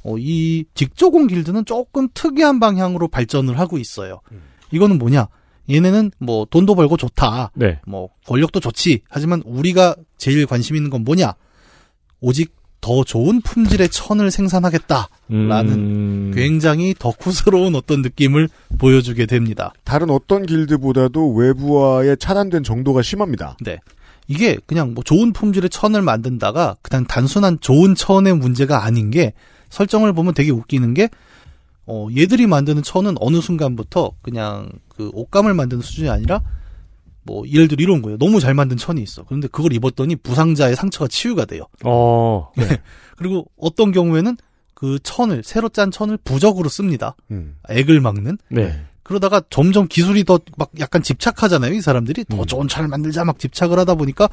어, 이 직조공 길드는 조금 특이한 방향으로 발전을 하고 있어요. 음. 이거는 뭐냐? 얘네는 뭐 돈도 벌고 좋다. 네. 뭐 권력도 좋지. 하지만 우리가 제일 관심 있는 건 뭐냐? 오직 더 좋은 품질의 천을 생산하겠다라는 음... 굉장히 덕후스러운 어떤 느낌을 보여주게 됩니다. 다른 어떤 길드보다도 외부와의 차단된 정도가 심합니다. 네. 이게 그냥 뭐 좋은 품질의 천을 만든다가 그냥 단순한 좋은 천의 문제가 아닌 게 설정을 보면 되게 웃기는 게 어, 얘들이 만드는 천은 어느 순간부터 그냥 그 옷감을 만드는 수준이 아니라 뭐 예를 들어 이런 거예요. 너무 잘 만든 천이 있어. 그런데 그걸 입었더니 부상자의 상처가 치유가 돼요. 어. 네. 네. 그리고 어떤 경우에는 그 천을 새로 짠 천을 부적으로 씁니다. 음. 액을 막는. 네. 그러다가 점점 기술이 더 막 약간 집착하잖아요. 이 사람들이 더 음. 좋은 천을 만들자 막 집착을 하다 보니까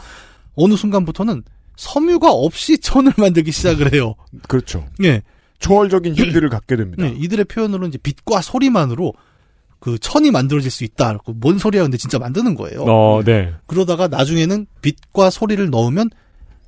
어느 순간부터는 섬유가 없이 천을 만들기 시작을 해요. 그렇죠. 예. 네. 초월적인 힘들을 갖게 됩니다. 네. 이들의 표현으로 이제 빛과 소리만으로 그 천이 만들어질 수 있다. 그 뭔 소리야? 근데 진짜 만드는 거예요. 어, 네. 그러다가 나중에는 빛과 소리를 넣으면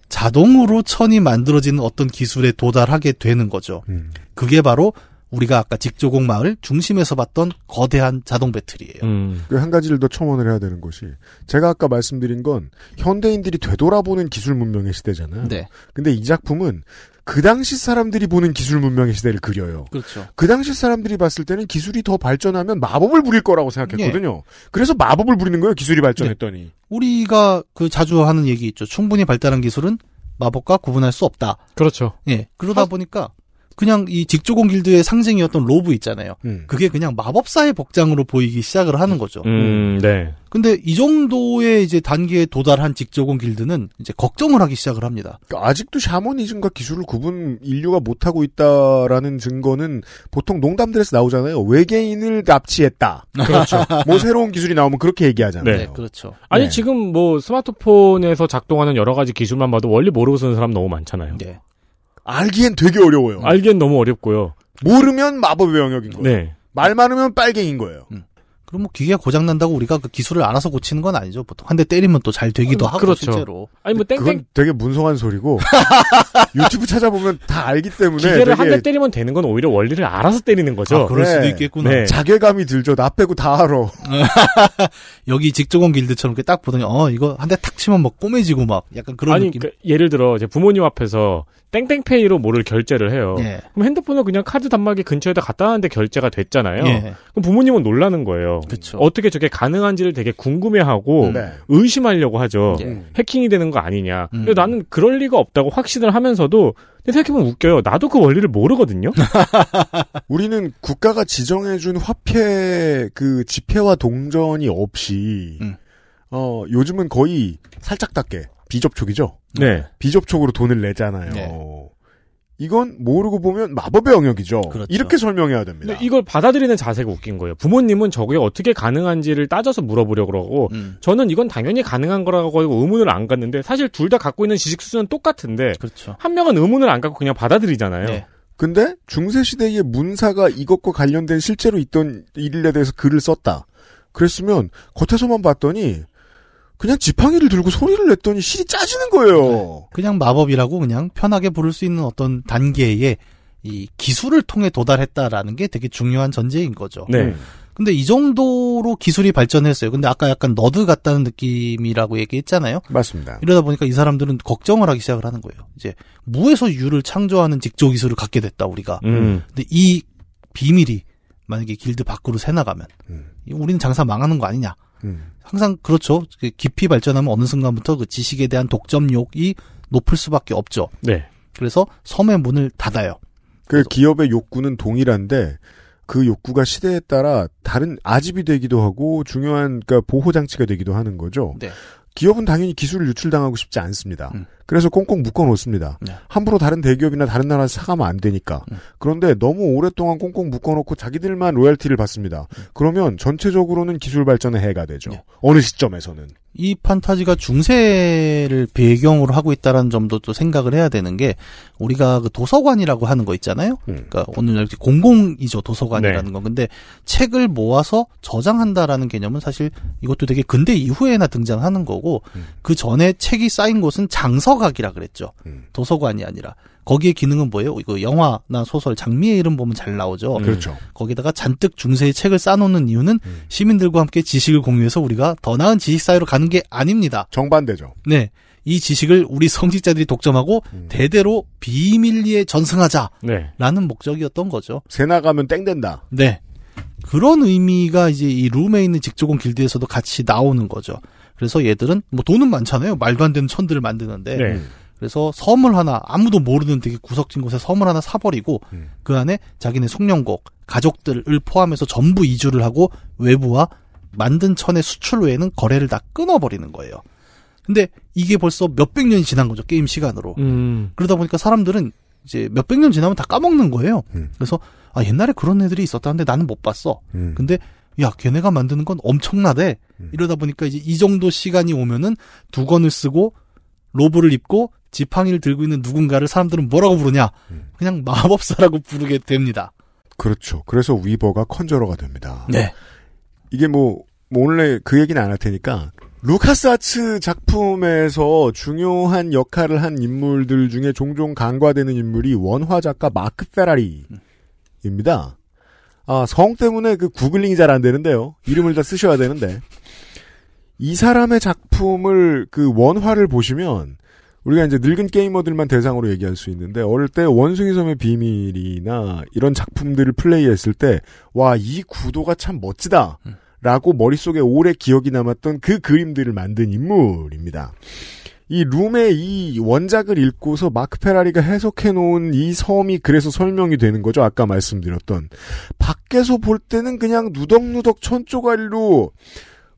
자동으로 천이 만들어지는 어떤 기술에 도달하게 되는 거죠. 음. 그게 바로 우리가 아까 직조공 마을 중심에서 봤던 거대한 자동 배터리예요 음. 그 한 가지를 더 첨언을 해야 되는 것이 제가 아까 말씀드린 건 현대인들이 되돌아보는 기술 문명의 시대잖아요. 네. 근데 이 작품은 그 당시 사람들이 보는 기술 문명의 시대를 그려요. 그렇죠. 그 당시 사람들이 봤을 때는 기술이 더 발전하면 마법을 부릴 거라고 생각했거든요. 예. 그래서 마법을 부리는 거예요. 기술이 발전했더니. 네. 우리가 그 자주 하는 얘기 있죠. 충분히 발달한 기술은 마법과 구분할 수 없다. 그렇죠. 예. 그러다 하... 보니까 그냥 이 직조공 길드의 상징이었던 로브 있잖아요. 음. 그게 그냥 마법사의 복장으로 보이기 시작을 하는 거죠. 음, 음 네. 근데 이 정도의 이제 단계에 도달한 직조공 길드는 이제 걱정을 하기 시작을 합니다. 그러니까 아직도 샤머니즘과 기술을 구분 인류가 못 하고 있다라는 증거는 보통 농담들에서 나오잖아요. 외계인을 납치했다. 그렇죠. 뭐 새로운 기술이 나오면 그렇게 얘기하잖아요. 네, 그렇죠. 아니 네. 지금 뭐 스마트폰에서 작동하는 여러 가지 기술만 봐도 원리 모르고 쓰는 사람 너무 많잖아요. 네. 알기엔 되게 어려워요. 알기엔 너무 어렵고요. 모르면 마법의 영역인 거예요. 네. 말 많으면 빨갱인 거예요. 음. 그럼 뭐 기계가 고장 난다고 우리가 그 기술을 알아서 고치는 건 아니죠. 보통 한 대 때리면 또 잘 되기도 하고 그렇죠. 실제로. 아니 뭐 땡땡 그건 되게 문성한 소리고 유튜브 찾아보면 다 알기 때문에 기계를 되게... 한대 때리면 되는 건 오히려 원리를 알아서 때리는 거죠. 아, 그럴 네. 수도 있겠구나. 네. 자괴감이 들죠. 나 빼고 다 알아. 여기 직조공 길드처럼 딱 보더니 어 이거 한 대 탁 치면 막 꼬매지고 막 약간 그런 아니, 느낌. 그, 예를 들어 제 부모님 앞에서 땡땡페이로 뭐를 결제를 해요. 예. 그럼 핸드폰을 그냥 카드 단말기 근처에다 갖다 놨는데 결제가 됐잖아요. 예. 그럼 부모님은 놀라는 거예요. 그쵸. 어떻게 저게 가능한지를 되게 궁금해하고 음. 네. 의심하려고 하죠. 예. 음. 해킹이 되는 거 아니냐. 음. 근데 나는 그럴 리가 없다고 확신을 하면서도 생각해보면 웃겨요. 나도 그 원리를 모르거든요. 우리는 국가가 지정해준 화폐 그 지폐와 동전이 없이 음. 어 요즘은 거의 살짝 닦게 비접촉이죠. 네. 비접촉으로 돈을 내잖아요. 네. 이건 모르고 보면 마법의 영역이죠. 그렇죠. 이렇게 설명해야 됩니다. 이걸 받아들이는 자세가 웃긴 거예요. 부모님은 저게 어떻게 가능한지를 따져서 물어보려고 그러고 음. 저는 이건 당연히 가능한 거라고 의문을 안 갖는데 사실 둘 다 갖고 있는 지식 수준은 똑같은데 그렇죠. 한 명은 의문을 안 갖고 그냥 받아들이잖아요. 네. 근데 중세 시대의 문사가 이것과 관련된 실제로 있던 일에 대해서 글을 썼다. 그랬으면 겉에서만 봤더니 그냥 지팡이를 들고 소리를 냈더니 실이 짜지는 거예요. 네. 그냥 마법이라고 그냥 편하게 부를 수 있는 어떤 단계에 이 기술을 통해 도달했다라는 게 되게 중요한 전제인 거죠. 네. 음. 근데 이 정도로 기술이 발전했어요. 근데 아까 약간 너드 같다는 느낌이라고 얘기했잖아요. 맞습니다. 이러다 보니까 이 사람들은 걱정을 하기 시작을 하는 거예요. 이제 무에서 유를 창조하는 직조 기술을 갖게 됐다 우리가. 음. 근데 이 비밀이 만약에 길드 밖으로 새 나가면 음. 우리는 장사 망하는 거 아니냐. 음. 항상 그렇죠. 그 깊이 발전하면 어느 순간부터 그 지식에 대한 독점욕이 높을 수밖에 없죠. 네. 그래서 섬의 문을 닫아요. 그 기업의 욕구는 동일한데 그 욕구가 시대에 따라 다른 아집이 되기도 하고 중요한 그러니까 보호 장치가 되기도 하는 거죠. 네. 기업은 당연히 기술을 유출당하고 싶지 않습니다. 음. 그래서 꽁꽁 묶어 놓습니다. 네. 함부로 다른 대기업이나 다른 나라에서 사가면 안 되니까. 음. 그런데 너무 오랫동안 꽁꽁 묶어 놓고 자기들만 로열티를 받습니다. 음. 그러면 전체적으로는 기술 발전에 해가 되죠. 네. 어느 시점에서는. 이 판타지가 중세를 배경으로 하고 있다라는 점도 또 생각을 해야 되는 게 우리가 그 도서관이라고 하는 거 있잖아요. 음. 그러니까 오늘날 공공이죠 도서관이라는 네. 건. 근데 책을 모아서 저장한다라는 개념은 사실 이것도 되게 근대 이후에나 등장하는 거고 음. 그 전에 책이 쌓인 곳은 장서각이라 그랬죠. 음. 도서관이 아니라. 거기에 기능은 뭐예요? 이거 영화나 소설 장미의 이름 보면 잘 나오죠. 음. 그렇죠. 거기다가 잔뜩 중세의 책을 싸놓는 이유는 음. 시민들과 함께 지식을 공유해서 우리가 더 나은 지식 사회로 가는 게 아닙니다. 정반대죠. 네. 이 지식을 우리 성직자들이 독점하고 음. 대대로 비밀리에 전승하자라는 네. 목적이었던 거죠. 새 나가면 땡된다. 네. 그런 의미가 이제 이 룸에 있는 직조공 길드에서도 같이 나오는 거죠. 그래서 얘들은 뭐 돈은 많잖아요. 말도 안 되는 천들을 만드는데 네. 그래서 섬을 하나 아무도 모르는 되게 구석진 곳에 섬을 하나 사버리고 음. 그 안에 자기네 송년곡 가족들을 포함해서 전부 이주를 하고 외부와 만든 천의 수출 외에는 거래를 다 끊어버리는 거예요. 근데 이게 벌써 몇백 년이 지난 거죠 게임 시간으로. 음. 그러다 보니까 사람들은 이제 몇백 년 지나면 다 까먹는 거예요. 음. 그래서 아 옛날에 그런 애들이 있었다는데 나는 못 봤어. 음. 근데 야, 걔네가 만드는 건 엄청나대. 음. 이러다 보니까 이제 이 정도 시간이 오면은 두 건을 쓰고 로브를 입고 지팡이를 들고 있는 누군가를 사람들은 뭐라고 부르냐? 음. 그냥 마법사라고 부르게 됩니다. 그렇죠. 그래서 위버가 컨저러가 됩니다. 네. 이게 뭐, 뭐 원래 그 얘기는 안 할 테니까 루카스 아츠 작품에서 중요한 역할을 한 인물들 중에 종종 간과되는 인물이 원화 작가 마크 페라리입니다. 아, 성 때문에 그 구글링이 잘 안 되는데요. 이름을 다 쓰셔야 되는데. 이 사람의 작품을 그 원화를 보시면 우리가 이제 늙은 게이머들만 대상으로 얘기할 수 있는데 어릴 때 원숭이 섬의 비밀이나 이런 작품들을 플레이했을 때 와 이 구도가 참 멋지다. 라고 머릿속에 오래 기억이 남았던 그 그림들을 만든 인물입니다. 이 룸의 이 원작을 읽고서 마크 페라리가 해석해 놓은 이 섬이 그래서 설명이 되는 거죠. 아까 말씀드렸던 밖에서 볼 때는 그냥 누덕누덕 천조갈로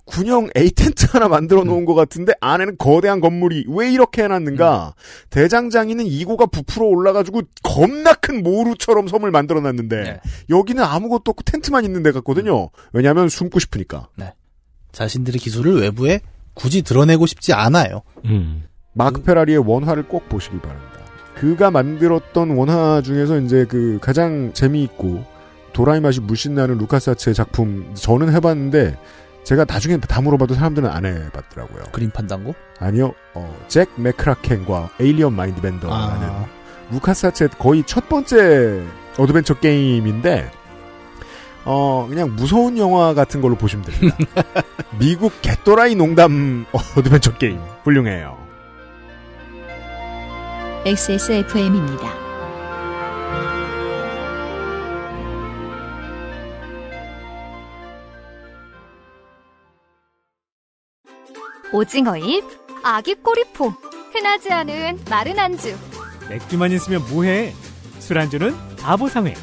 군형 A 텐트 하나 만들어 놓은 것 같은데 안에는 거대한 건물이 왜 이렇게 해놨는가? 음. 대장장이는 이고가 부풀어 올라가지고 겁나 큰 모루처럼 섬을 만들어 놨는데 네. 여기는 아무것도 없고 텐트만 있는 데 같거든요. 왜냐하면 숨고 싶으니까. 네. 자신들의 기술을 외부에 굳이 드러내고 싶지 않아요. 음. 마크 페라리의 원화를 꼭 보시길 바랍니다. 그가 만들었던 원화 중에서 이제 그 가장 재미있고 도라이 맛이 물씬 나는 루카사 아츠의 작품 저는 해봤는데 제가 나중에 다 물어봐도 사람들은 안 해봤더라고요. 그림 판단고? 아니요. 어, 잭 맥크라켄과 에일리언 마인드밴더라는 아. 루카사의 거의 첫 번째 어드벤처 게임인데 어, 그냥 무서운 영화 같은 걸로 보시면 됩니다. 미국 개또라이 농담 어드벤처 게임. 훌륭해요. XSFM입니다. 오징어잎, 아기 꼬리포, 흔하지 않은 마른 안주. 맥주만 있으면 뭐해? 술안주는 바보상회.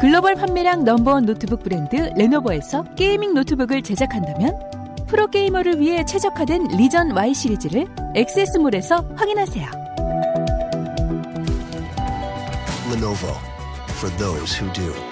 글로벌 판매량 넘버원 노트북 브랜드 레노버에서 게이밍 노트북을 제작한다면 프로게이머를 위해 최적화된 리전 Y 시리즈를 엑세스몰에서 확인하세요. Lenovo for those who do.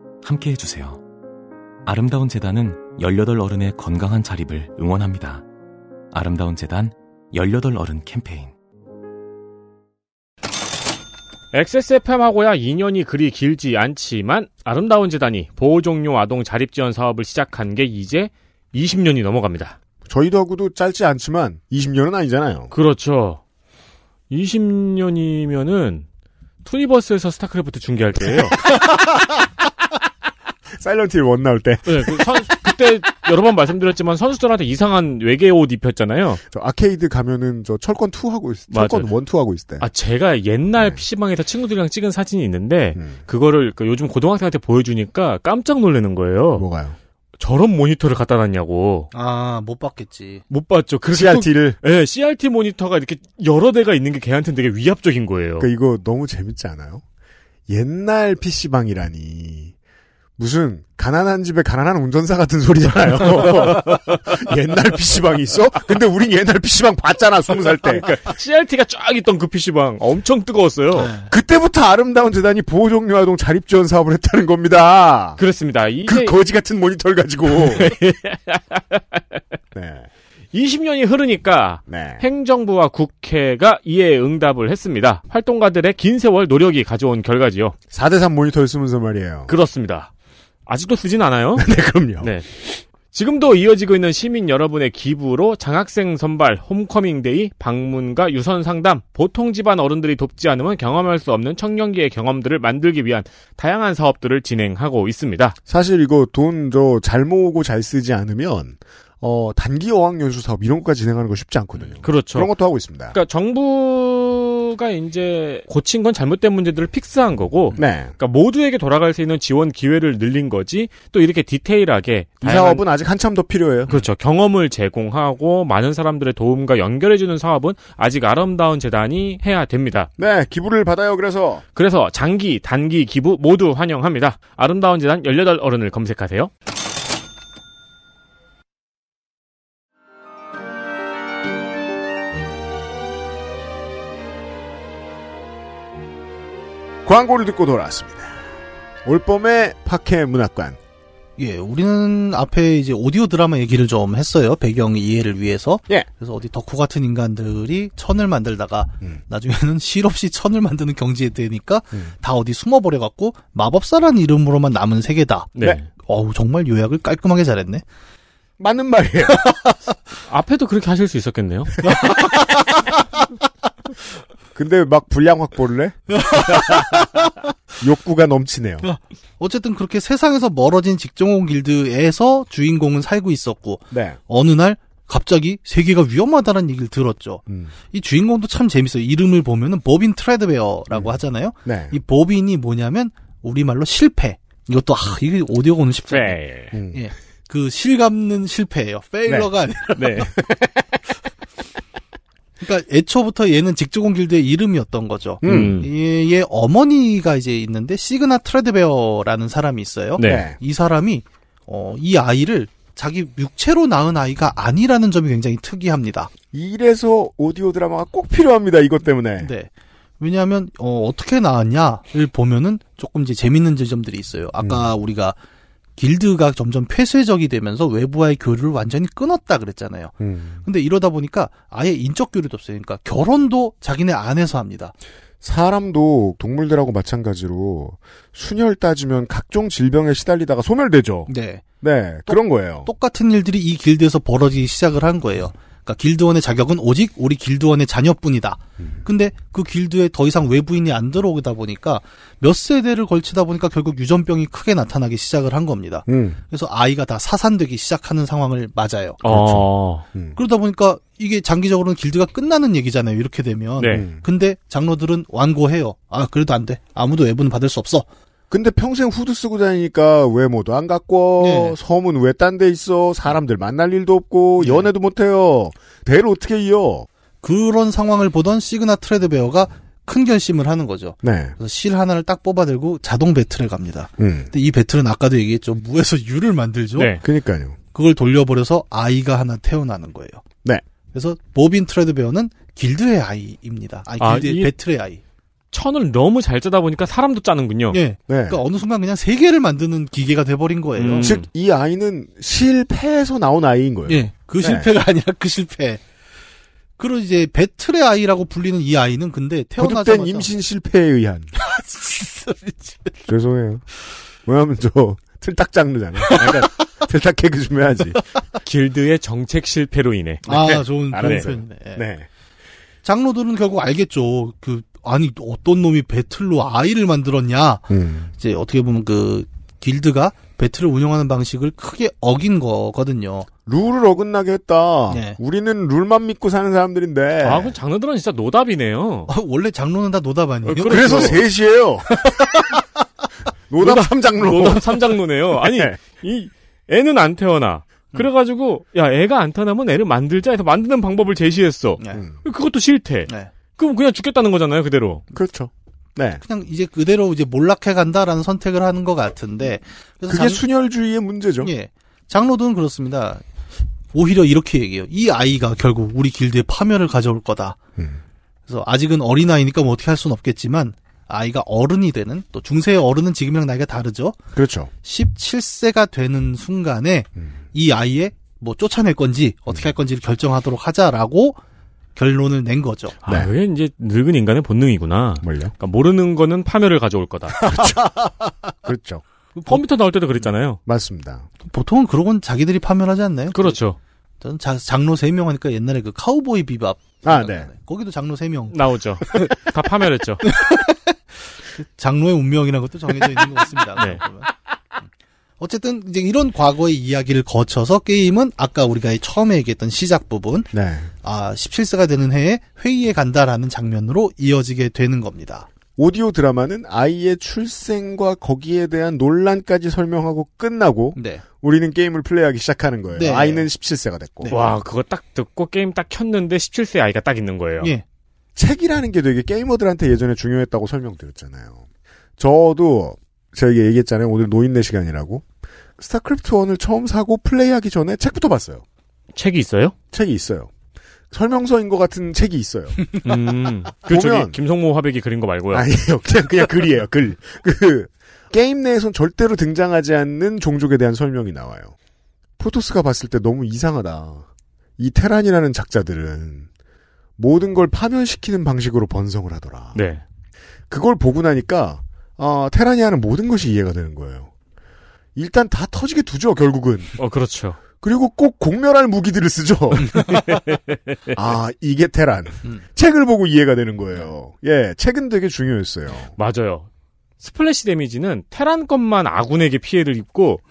함께 해주세요. 아름다운 재단은 18 어른의 건강한 자립을 응원합니다. 아름다운 재단 18 어른 캠페인 XSFM하고야 인연이 그리 길지 않지만 아름다운 재단이 보호종료 아동 자립지원 사업을 시작한 게 이제 20년이 넘어갑니다. 저희도 하고도 짧지 않지만 20년은 아니잖아요. 그렇죠. 20년이면은 투니버스에서 스타크래프트 중계할 때예요. 사일런트 원 나올 때. 네, 그 선, 그때 여러 번 말씀드렸지만 선수들한테 이상한 외계 옷 입혔잖아요. 저 아케이드 가면은 저 철권 투 하고 있, 철권 원투 하고 있을 때. 아 제가 옛날 네. PC방에서 친구들이랑 찍은 사진이 있는데 음. 그거를 그 요즘 고등학생한테 보여주니까 깜짝 놀라는 거예요. 뭐가요? 저런 모니터를 갖다 놨냐고. 아, 못 봤겠지. 못 봤죠. 그 CRT를. 예, 네, CRT 모니터가 이렇게 여러 대가 있는 게 걔한테는 되게 위압적인 거예요. 그니까 이거 너무 재밌지 않아요? 옛날 PC방이라니. 무슨 가난한 집에 가난한 운전사 같은 소리잖아요. 옛날 PC방이 있어? 근데 우린 옛날 PC방 봤잖아, 스무 살 때. 그러니까 CRT가 쫙 있던 그 PC방 엄청 뜨거웠어요. 네. 그때부터 아름다운 재단이 보호종료 아동 자립 지원 사업을 했다는 겁니다. 그렇습니다. 그 이제... 그 거지 같은 모니터를 가지고. 네. 20년이 흐르니까 네. 행정부와 국회가 이에 응답을 했습니다. 활동가들의 긴 세월 노력이 가져온 결과지요. 4대3 모니터를 쓰면서 말이에요. 그렇습니다. 아직도 쓰진 않아요. 네, 그럼요. 네. 지금도 이어지고 있는 시민 여러분의 기부로 장학생 선발, 홈커밍데이, 방문과 유선 상담, 보통 집안 어른들이 돕지 않으면 경험할 수 없는 청년기의 경험들을 만들기 위한 다양한 사업들을 진행하고 있습니다. 사실 이거 돈저잘 모으고 잘 쓰지 않으면 어, 단기 어학연수 사업 이런 것까지 진행하는 거 쉽지 않거든요. 그렇죠. 그런 것도 하고 있습니다. 그러니까 정부 정부가 이제 고친 건 잘못된 문제들을 픽스한 거고, 네. 그러니까 모두에게 돌아갈 수 있는 지원 기회를 늘린 거지. 또 이렇게 디테일하게 이 사업은 아직 한참 더 필요해요. 그렇죠. 경험을 제공하고 많은 사람들의 도움과 연결해주는 사업은 아직 아름다운 재단이 해야 됩니다. 네, 기부를 받아요. 그래서 그래서 장기, 단기 기부 모두 환영합니다. 아름다운 재단 18 어른을 검색하세요. 광고를 듣고 돌아왔습니다. 올봄의 파케 문학관. 예, 우리는 앞에 이제 오디오 드라마 얘기를 좀 했어요. 배경 이해를 위해서. 예. 그래서 어디 덕후 같은 인간들이 천을 만들다가 음. 나중에는 실없이 천을 만드는 경지에 되니까 음. 다 어디 숨어버려 갖고 마법사란 이름으로만 남은 세계다. 네. 네. 어우 정말 요약을 깔끔하게 잘했네. 맞는 말이에요. 앞에도 그렇게 하실 수 있었겠네요. 근데 막불량 확보를 해? 욕구가 넘치네요. 어쨌든 그렇게 세상에서 멀어진 직종원 길드에서 주인공은 살고 있었고 네. 어느 날 갑자기 세계가 위험하다는 얘기를 들었죠. 음. 이 주인공도 참 재밌어요. 이름을 보면은 보빈 트레드베어라고 음. 하잖아요. 네. 이 보빈이 뭐냐면 우리말로 실패. 이것도 아 이게 오디오가 오는 쉽죠. 음. 예. 그 실감는 실패예요. 페일러가 네. 아니라. 네. 그러니까 애초부터 얘는 직조공 길드의 이름이었던 거죠. 음. 음. 얘, 어머니가 이제 있는데 시그나 트레드베어라는 사람이 있어요. 네. 이 사람이 어, 이 아이를 자기 육체로 낳은 아이가 아니라는 점이 굉장히 특이합니다. 이래서 오디오 드라마가 꼭 필요합니다. 이것 때문에. 네. 왜냐하면 어, 떻게 나왔냐를 보면은 조금 이제 재밌는 지점들이 있어요. 아까 음. 우리가 길드가 점점 폐쇄적이 되면서 외부와의 교류를 완전히 끊었다 그랬잖아요. 음. 근데 이러다 보니까 아예 인적 교류도 없으니까 결혼도 자기네 안에서 합니다. 사람도 동물들하고 마찬가지로 순혈 따지면 각종 질병에 시달리다가 소멸되죠. 네. 네, 똑, 그런 거예요. 똑같은 일들이 이 길드에서 벌어지기 시작을 한 거예요. 그러니까 길드원의 자격은 오직 우리 길드원의 자녀뿐이다. 음. 근데 그 길드에 더 이상 외부인이 안 들어오다 보니까 몇 세대를 걸치다 보니까 결국 유전병이 크게 나타나기 시작을 한 겁니다. 음. 그래서 아이가 다 사산되기 시작하는 상황을 맞아요. 그렇죠. 아. 음. 그러다 보니까 이게 장기적으로는 길드가 끝나는 얘기잖아요. 이렇게 되면. 네. 음. 근데 장로들은 완고해요. 아, 그래도 안 돼. 아무도 외부는 받을 수 없어. 근데 평생 후드 쓰고 다니니까 외모도 안 갖고 네. 섬은 왜 딴 데 있어 사람들 만날 일도 없고 네. 연애도 못해요 대를 어떻게 이어 그런 상황을 보던 시그나 트레드베어가 큰 결심을 하는 거죠. 네. 그래서 실 하나를 딱 뽑아들고 자동 배틀에 갑니다. 음. 근데 이 배틀은 아까도 얘기했죠. 무에서 유를 만들죠. 네. 그니까요. 그걸 돌려버려서 아이가 하나 태어나는 거예요. 네. 그래서 모빈 트레드베어는 길드의 아이입니다. 아 길드의 아, 이... 배틀의 아이. 천을 너무 잘 짜다 보니까 사람도 짜는군요. 네. 네. 그러니까 어느 순간 그냥 세계를 만드는 기계가 돼버린 거예요. 음. 즉, 이 아이는 실패에서 나온 아이인 거예요. 예. 그 네. 그 실패가 아니라 그 실패. 그리고 이제 배틀의 아이라고 불리는 이 아이는 근데 태어나자마자 거듭된 임신 실패에 의한. 아, 죄송해요. 왜냐하면 저 틀딱 장르잖아요. 그러니까 틀딱 개그 좀 해야지. 길드의 정책 실패로 인해. 아, 네. 좋은 표현이네. 네. 장로들은 결국 알겠죠. 그 아니 어떤 놈이 배틀로 아이를 만들었냐. 음. 이제 어떻게 보면 그 길드가 배틀을 운영하는 방식을 크게 어긴 거거든요. 룰을 어긋나게 했다. 네. 우리는 룰만 믿고 사는 사람들인데. 아, 그 장르들은 진짜 노답이네요. 아, 원래 장르는 다 노답 아니에요? 어, 그래서 그렇죠. 셋이에요. 노답, 노답 3장로. 노답 3장로네요. 아니, 네. 이 애는 안 태어나. 음. 그래가지고 야 애가 안 태어나면 애를 만들자 해서 만드는 방법을 제시했어. 네. 음. 그것도 싫대. 네. 그럼 그냥 죽겠다는 거잖아요, 그대로. 그렇죠. 네. 그냥 이제 그대로 이제 몰락해 간다라는 선택을 하는 것 같은데. 그게 래서 장... 순혈주의의 문제죠. 예. 장로도는 그렇습니다. 오히려 이렇게 얘기해요. 이 아이가 결국 우리 길드의 파멸을 가져올 거다. 음. 그래서 아직은 어린아이니까 뭐 어떻게 할 수는 없겠지만 아이가 어른이 되는 또 중세의 어른은 지금이랑 나이가 다르죠. 그렇죠. 17세가 되는 순간에 음. 이 아이의 뭐 쫓아낼 건지 어떻게 할 건지를 결정하도록 하자라고 결론을 낸 거죠. 아, 네. 그게 이제 늙은 인간의 본능이구나. 뭘요? 그러니까 모르는 거는 파멸을 가져올 거다. 그렇죠. 그렇죠. 그 컴퓨터 나올 때도 그랬잖아요. 맞습니다. 보통은 그러곤 자기들이 파멸하지 않나요? 그 그렇죠. 저 자, 장로 3명 하니까 옛날에 그 카우보이 비밥. 아, 네. 거기도 장로 3명. 나오죠. 다 파멸했죠. 장로의 운명이라는 것도 정해져 있는 것 같습니다. 네. 그러면. 어쨌든 이제 이런 과거의 이야기를 거쳐서 게임은 아까 우리가 처음에 얘기했던 시작 부분, 네. 아 17세가 되는 해에 회의에 간다라는 장면으로 이어지게 되는 겁니다. 오디오 드라마는 아이의 출생과 거기에 대한 논란까지 설명하고 끝나고 네. 우리는 게임을 플레이하기 시작하는 거예요. 네. 아이는 17세가 됐고. 네. 와 그거 딱 듣고 게임 딱 켰는데 17세 아이가 딱 있는 거예요. 예. 책이라는 게 되게 게이머들한테 예전에 중요했다고 설명드렸잖아요. 저도 저에게 얘기했잖아요. 오늘 노인네 시간이라고. 스타크래프트 1을 처음 사고 플레이하기 전에 책부터 봤어요. 책이 있어요? 책이 있어요. 설명서인 것 같은 책이 있어요. 음, 그 보면 김성모 화백이 그린 거 말고요. 아니에요, 그냥 그냥 글이에요. 글. 그 게임 내에선 절대로 등장하지 않는 종족에 대한 설명이 나와요. 포토스가 봤을 때 너무 이상하다. 이 테란이라는 작자들은 모든 걸파멸시키는 방식으로 번성을 하더라. 네. 그걸 보고 나니까 어, 테란이 하는 모든 것이 이해가 되는 거예요. 일단 다 터지게 두죠, 결국은. 어, 그렇죠. 그리고 꼭 공멸할 무기들을 쓰죠. 아, 이게 테란. 음. 책을 보고 이해가 되는 거예요. 예, 책은 되게 중요했어요. 맞아요. 스플래시 데미지는 테란 것만 아군에게 피해를 입고.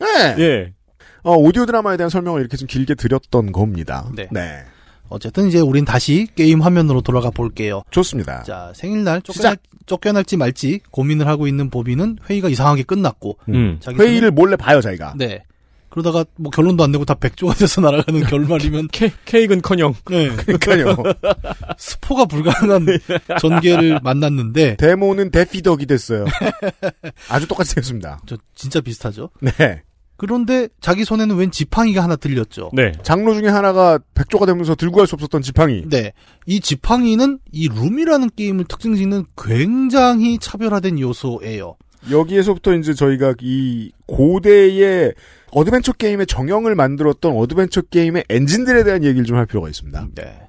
네. 예. 어, 오디오 드라마에 대한 설명을 이렇게 좀 길게 드렸던 겁니다. 네. 네. 어쨌든 이제 우린 다시 게임 화면으로 돌아가 볼게요. 좋습니다. 자, 생일날 쫓겨날, 쫓겨날지 말지 고민을 하고 있는 보비는 회의가 이상하게 끝났고 음. 음. 회의를 몰래 봐요, 자기가. 네. 그러다가 뭐 결론도 안 되고 다 백조가 돼서 날아가는 결말이면 케, 케이크는커녕 네. 그러니까요. 스포가 불가능한 전개를 만났는데 데모는 데피덕이 됐어요. 아주 똑같이 됐습니다. 저 진짜 비슷하죠. 네. 그런데 자기 손에는 웬 지팡이가 하나 들렸죠. 네. 장로 중에 하나가 백조가 되면서 들고 갈 수 없었던 지팡이. 네. 이 지팡이는 이 룸이라는 게임을 특징 짓는 굉장히 차별화된 요소예요. 여기에서부터 이제 저희가 이 고대의 어드벤처 게임의 정형을 만들었던 어드벤처 게임의 엔진들에 대한 얘기를 좀 할 필요가 있습니다. 네.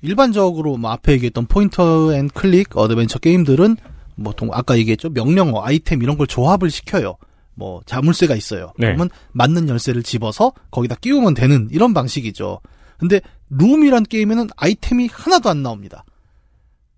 일반적으로 뭐 앞에 얘기했던 포인터 앤 클릭 어드벤처 게임들은 뭐 아까 얘기했죠 명령어 아이템 이런 걸 조합을 시켜요. 뭐 자물쇠가 있어요. 네. 그러면 맞는 열쇠를 집어서 거기다 끼우면 되는 이런 방식이죠. 근데 룸이란 게임에는 아이템이 하나도 안 나옵니다.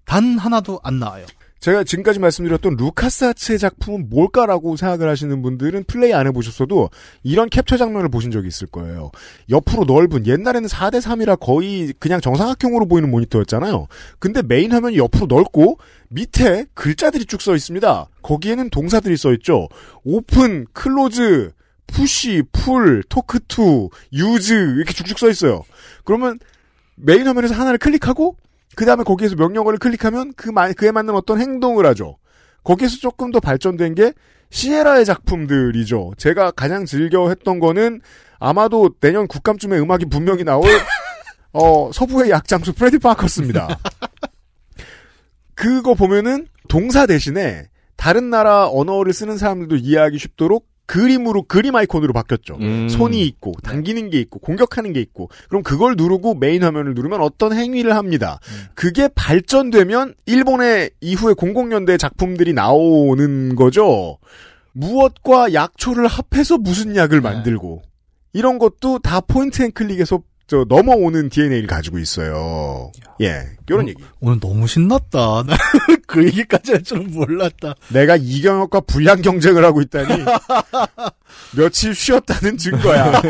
단 하나도 안 나와요. 제가 지금까지 말씀드렸던 루카스 아츠의 작품은 뭘까라고 생각을 하시는 분들은 플레이 안 해보셨어도 이런 캡처 장면을 보신 적이 있을 거예요. 옆으로 넓은 옛날에는 4대3이라 거의 그냥 정사각형으로 보이는 모니터였잖아요. 근데 메인 화면이 옆으로 넓고 밑에 글자들이 쭉 써 있습니다. 거기에는 동사들이 써 있죠. 오픈, 클로즈, 푸시, 풀, 토크 투, 유즈 이렇게 쭉쭉 써 있어요. 그러면 메인 화면에서 하나를 클릭하고 그 다음에 거기에서 명령어를 클릭하면 그 마, 그에 맞는 어떤 행동을 하죠. 거기에서 조금 더 발전된 게 시에라의 작품들이죠. 제가 가장 즐겨 했던 거는 아마도 내년 국감쯤에 음악이 분명히 나올 어, 서부의 약장수 프레디 파커스입니다. 그거 보면은 동사 대신에 다른 나라 언어를 쓰는 사람들도 이해하기 쉽도록 그림으로 그림 아이콘으로 바뀌었죠. 음. 손이 있고 당기는 게 있고 공격하는 게 있고 그럼 그걸 누르고 메인 화면을 누르면 어떤 행위를 합니다. 음. 그게 발전되면 일본의 이후의 00년대 작품들이 나오는 거죠. 무엇과 약초를 합해서 무슨 약을 네. 만들고 이런 것도 다 포인트 앤 클릭에서 저 넘어오는 DNA를 가지고 있어요. 예, 이런 얘기. 오늘 너무 신났다. 그 얘기까지 할 줄은 몰랐다. 내가 이경혁과 불량 경쟁을 하고 있다니 며칠 쉬었다는 증거야.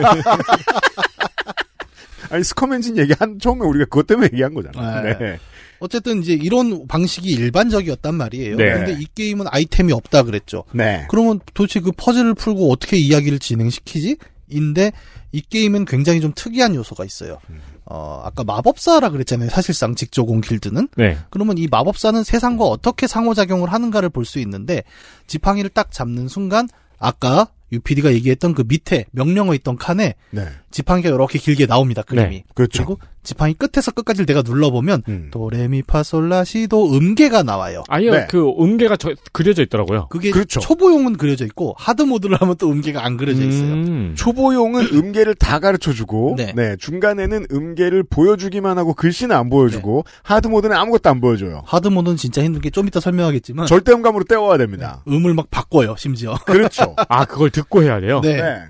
아니 스커맨진 얘기 한 처음에 우리가 그것 때문에 얘기한 거잖아. 네. 네. 어쨌든 이제 이런 방식이 일반적이었단 말이에요. 네. 근데 이 게임은 아이템이 없다 그랬죠. 네. 그러면 도대체 그 퍼즐을 풀고 어떻게 이야기를 진행시키지? 인데 이 게임은 굉장히 좀 특이한 요소가 있어요. 음. 어, 아까 마법사라 그랬잖아요. 사실상 직조공 길드는. 네. 그러면 이 마법사는 세상과 어떻게 상호작용을 하는가를 볼 수 있는데 지팡이를 딱 잡는 순간 아까 유피디가 얘기했던 그 밑에 명령어 있던 칸에 네. 지팡이가 이렇게 길게 나옵니다. 네, 그림이. 네, 그렇죠. 그리고 지팡이 끝에서 끝까지 내가 눌러보면 음. 도레미파솔라시도 음계가 나와요. 아니요, 네. 그 음계가 저, 그려져 있더라고요. 그게 그렇죠. 초보용은 그려져 있고 하드 모드를 하면 또 음계가 안 그려져 있어요. 음. 초보용은 음계를 다 가르쳐주고, 네. 네. 중간에는 음계를 보여주기만 하고 글씨는 안 보여주고 네. 하드 모드는 아무것도 안 보여줘요. 하드 모드는 진짜 힘든 게 좀 이따 설명하겠지만 절대음감으로 때워야 됩니다. 음을 막 바꿔요, 심지어. 그렇죠. 아 그걸 듣고 해야 돼요. 네. 네.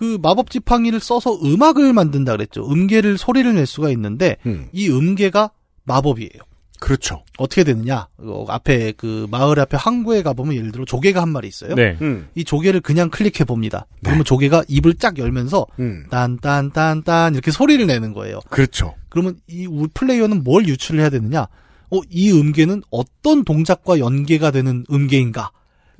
그 마법 지팡이를 써서 음악을 만든다 그랬죠. 음계를 소리를 낼 수가 있는데 음. 이 음계가 마법이에요. 그렇죠. 어떻게 되느냐? 어, 앞에 그 마을 앞에 항구에 가보면 예를 들어 조개가 한 마리 있어요. 네. 음. 이 조개를 그냥 클릭해 봅니다. 네. 그러면 조개가 입을 쫙 열면서 음. 딴딴딴딴 이렇게 소리를 내는 거예요. 그렇죠. 그러면 이 플레이어는 뭘 유출을 해야 되느냐? 어, 이 음계는 어떤 동작과 연계가 되는 음계인가?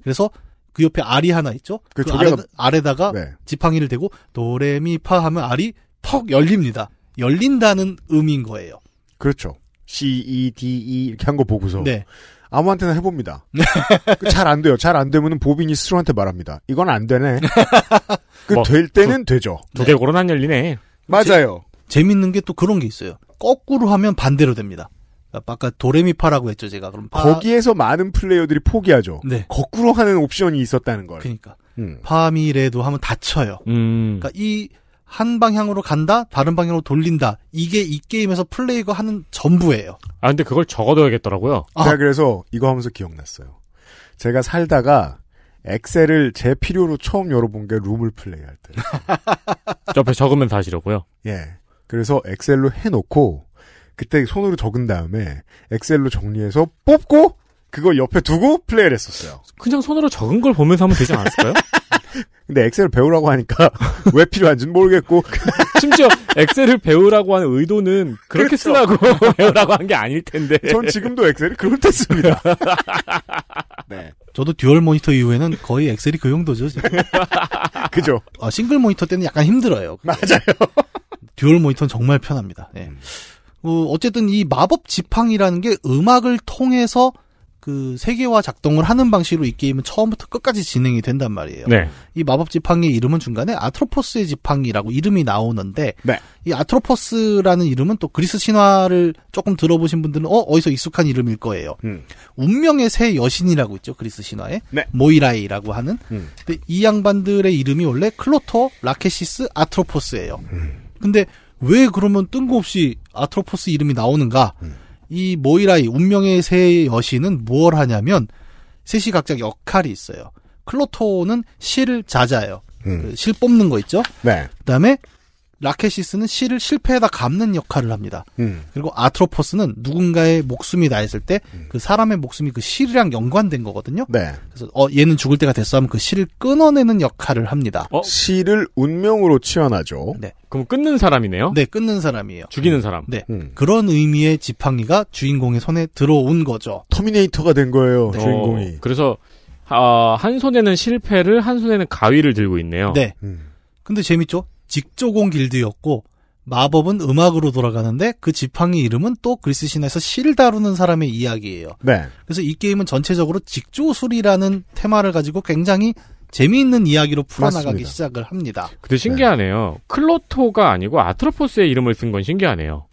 그래서 그 옆에 알이 하나 있죠? 그, 그 조개가... 아래, 다가 네. 지팡이를 대고 도레미파 하면 알이 퍽 열립니다. 열린다는 음인 거예요. 그렇죠. C, E, D, E 이렇게 한 거 보고서. 네. 아무한테나 해봅니다. 네. 그 잘안 돼요. 잘 안 되면 은 보빈이 스스로한테 말합니다. 이건 안 되네. 그 뭐, 될 때는 두, 되죠. 두 개 고로안 열리네. 맞아요. 제, 재밌는 게 또 그런 게 있어요. 거꾸로 하면 반대로 됩니다. 아까 도레미파라고 했죠 제가 그럼 파... 거기에서 많은 플레이어들이 포기하죠. 네. 거꾸로 하는 옵션이 있었다는 걸. 그러니까 음. 파미레도 하면 다쳐요. 음. 그러니까 이 한 방향으로 간다, 다른 방향으로 돌린다. 이게 이 게임에서 플레이거 하는 전부예요. 아 근데 그걸 적어둬야겠더라고요. 아. 제가 그래서 이거 하면서 기억났어요. 제가 살다가 엑셀을 제 필요로 처음 열어본 게 룸을 플레이할 때. 옆에 적으면 다시려고요. 예. 그래서 엑셀로 해놓고 그때 손으로 적은 다음에 엑셀로 정리해서 뽑고 그걸 옆에 두고 플레이를 했었어요. 그냥 손으로 적은 걸 보면서 하면 되지 않았을까요? 근데 엑셀을 배우라고 하니까 왜 필요한지는 모르겠고 심지어 엑셀을 배우라고 하는 의도는 그렇게 그렇죠. 쓰라고 배우라고 한 게 아닐 텐데. 전 지금도 엑셀을 그렇게 씁니다. 네. 저도 듀얼 모니터 이후에는 거의 엑셀이 그 용도죠. 그죠. 어, 싱글 모니터 때는 약간 힘들어요. 맞아요. 듀얼 모니터는 정말 편합니다. 네. 음. 어, 어쨌든 이 마법 지팡이라는 게 음악을 통해서 그 세계화 작동을 하는 방식으로 이 게임은 처음부터 끝까지 진행이 된단 말이에요. 네. 이 마법 지팡이의 이름은 중간에 아트로포스의 지팡이라고 이름이 나오는데 네. 이 아트로포스라는 이름은 또 그리스 신화를 조금 들어보신 분들은 어 어디서 익숙한 이름일 거예요. 음. 운명의 새 여신이라고 있죠 그리스 신화에 네. 모이라이라고 하는 음. 근데 이 양반들의 이름이 원래 클로토, 라케시스, 아트로포스예요. 음. 근데 왜 그러면 뜬금없이 아트로포스 이름이 나오는가? 음. 이 모이라이 운명의 새 여신은 무엇 하냐면 셋이 각자 역할이 있어요. 클로토는 실을 자자예요. 음. 그실 뽑는 거 있죠? 네. 그다음에 라케시스는 실을 실패에다 감는 역할을 합니다. 음. 그리고 아트로퍼스는 누군가의 목숨이 나 있을 때그 음. 사람의 목숨이 그 실이랑 연관된 거거든요. 네. 그래서 어 얘는 죽을 때가 됐어 하면 그 실을 끊어내는 역할을 합니다. 어? 실을 운명으로 치환하죠. 네. 그럼 끊는 사람이네요. 네, 끊는 사람이에요. 죽이는 사람. 네. 음. 그런 의미의 지팡이가 주인공의 손에 들어온 거죠. 터미네이터가 된 거예요. 네. 주인공이. 어, 그래서 어, 한 손에는 실패를 한 손에는 가위를 들고 있네요. 네. 음. 근데 재밌죠? 직조공 길드였고 마법은 음악으로 돌아가는데 그 지팡이 이름은 또 그리스 신에서 시를 다루는 사람의 이야기예요. 네. 그래서 이 게임은 전체적으로 직조술이라는 테마를 가지고 굉장히 재미있는 이야기로 풀어나가기 맞습니다. 시작을 합니다. 근데 신기하네요. 네. 클로토가 아니고 아트로포스의 이름을 쓴 건 신기하네요.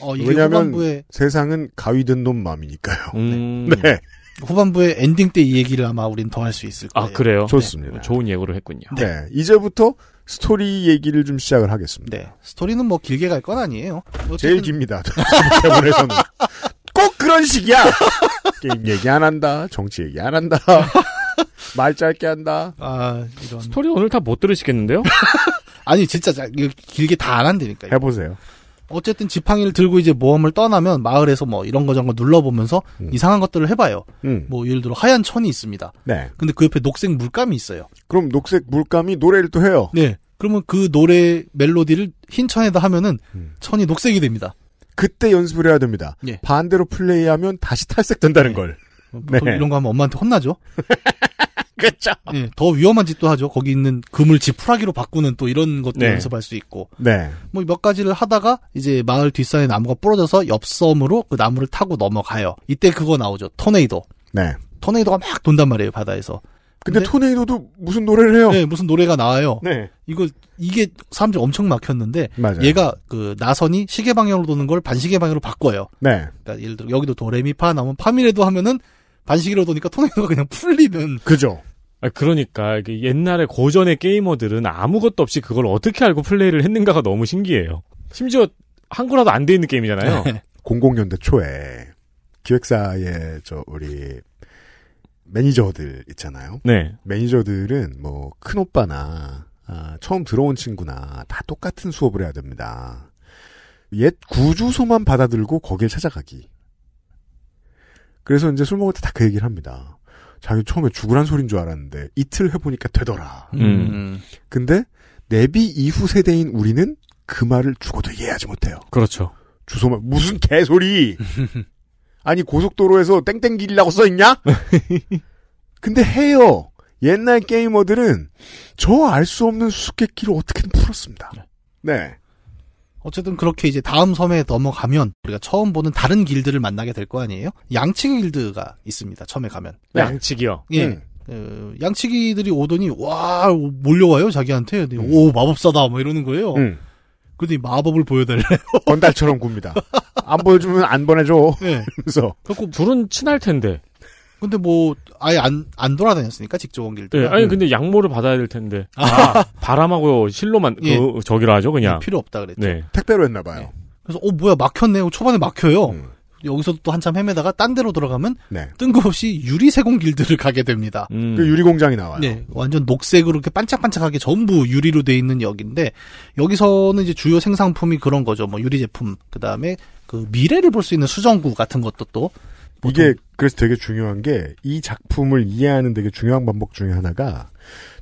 어, 왜냐하면 후반부에... 세상은 가위든 놈 마음이니까요. 음... 네. 네. 후반부에 엔딩 때 이 얘기를 아마 우린 더 할 수 있을 아, 거예요. 아 그래요? 좋습니다. 네. 좋은 예고를 했군요. 네. 이제부터 스토리 얘기를 좀 시작을 하겠습니다. 네. 스토리는 뭐 길게 갈 건 아니에요. 어쨌든... 제일 깁니다. 대본에서는. 꼭 그런 식이야! 게임 얘기 안 한다. 정치 얘기 안 한다. 말 짧게 한다. 아, 이런. 스토리 오늘 다 못 들으시겠는데요? 아니, 진짜 길게 다 안 한다니까요. 해보세요. 어쨌든 지팡이를 들고 이제 모험을 떠나면 마을에서 뭐 이런 거 저런 거 눌러보면서 음. 이상한 것들을 해봐요. 음. 뭐 예를 들어 하얀 천이 있습니다. 네. 근데 그 옆에 녹색 물감이 있어요. 그럼 녹색 물감이 노래를 또 해요. 네. 그러면 그 노래 멜로디를 흰 천에다 하면은 음. 천이 녹색이 됩니다. 그때 연습을 해야 됩니다. 예. 반대로 플레이하면 다시 탈색된다는 네. 걸. 어, 네. 이런 거 하면 엄마한테 혼나죠. 그렇죠. 네, 더 위험한 짓도 하죠. 거기 있는 금을 지푸라기로 바꾸는 또 이런 것도 네. 연습할 수 있고. 네. 뭐 몇 가지를 하다가 이제 마을 뒷산에 나무가 부러져서 옆 섬으로 그 나무를 타고 넘어가요. 이때 그거 나오죠. 토네이도. 네. 토네이도가 막 돈단 말이에요 바다에서. 근데, 근데 토네이도도 무슨 노래를 해요? 네, 무슨 노래가 나와요. 네. 이거 이게 사람들이 엄청 막혔는데 맞아요. 얘가 그 나선이 시계 방향으로 도는 걸 반시계 방향으로 바꿔요. 네. 그러니까 예를 들어 여기도 도레미파 나오면 파미레도 하면은 반시계로 도니까 토네이도가 그냥 풀리는 그죠. 아, 그러니까 옛날에 고전의 게이머들은 아무것도 없이 그걸 어떻게 알고 플레이를 했는가가 너무 신기해요. 심지어 한글화도 안 돼 있는 게임이잖아요. 00년대 초에 기획사의 저 우리 매니저들 있잖아요. 네. 매니저들은 뭐 큰 오빠나 아, 처음 들어온 친구나 다 똑같은 수업을 해야 됩니다. 옛 구주소만 받아들고 거길 찾아가기. 그래서 이제 술 먹을 때 다 그 얘기를 합니다. 자기 처음에 죽으란 소린 줄 알았는데 이틀 해보니까 되더라. 음. 근데 내비 이후 세대인 우리는 그 말을 죽어도 이해하지 못해요. 그렇죠. 주소만 무슨 개소리. 아니 고속도로에서 땡땡길이라고 써있냐? 근데 해요. 옛날 게이머들은 저 알 수 없는 수수께끼를 어떻게든 풀었습니다. 네. 네. 어쨌든 그렇게 이제 다음 섬에 넘어가면 우리가 처음 보는 다른 길드를 만나게 될 거 아니에요? 양치기 길드가 있습니다. 처음에 가면. 네. 네. 양치기요. 예. 음. 양치기들이 오더니 와 몰려와요 자기한테 음. 오 마법사다 뭐 이러는 거예요. 음. 그런데 마법을 보여달래요. 건달처럼 굽니다. 안 보여주면 안 보내줘. 네. 그래서. 그래서 둘은 친할 텐데. 근데 뭐 아예 안 안 돌아다녔으니까 직접 온길 때. 네, 아니 음. 근데 양모를 받아야 될 텐데. 아, 아 바람하고 실로만 예. 그 저기로 하죠 그냥. 예, 필요 없다 그랬죠. 네. 택배로 했나 봐요. 네. 그래서 어 뭐야 막혔네. 어, 초반에 막혀요. 음. 여기서 도또 한참 헤매다가 딴 데로 돌아가면 네. 뜬금없이 유리 세공 길들을 가게 됩니다. 음. 그 유리 공장이 나와요. 네, 완전 녹색으로 이렇게 반짝반짝하게 전부 유리로 돼 있는 역인데 여기서는 이제 주요 생산품이 그런 거죠. 뭐 유리 제품, 그다음에 그 미래를 볼 수 있는 수정구 같은 것도 또 보통. 이게 그래서 되게 중요한 게 이 작품을 이해하는 되게 중요한 방법 중에 하나가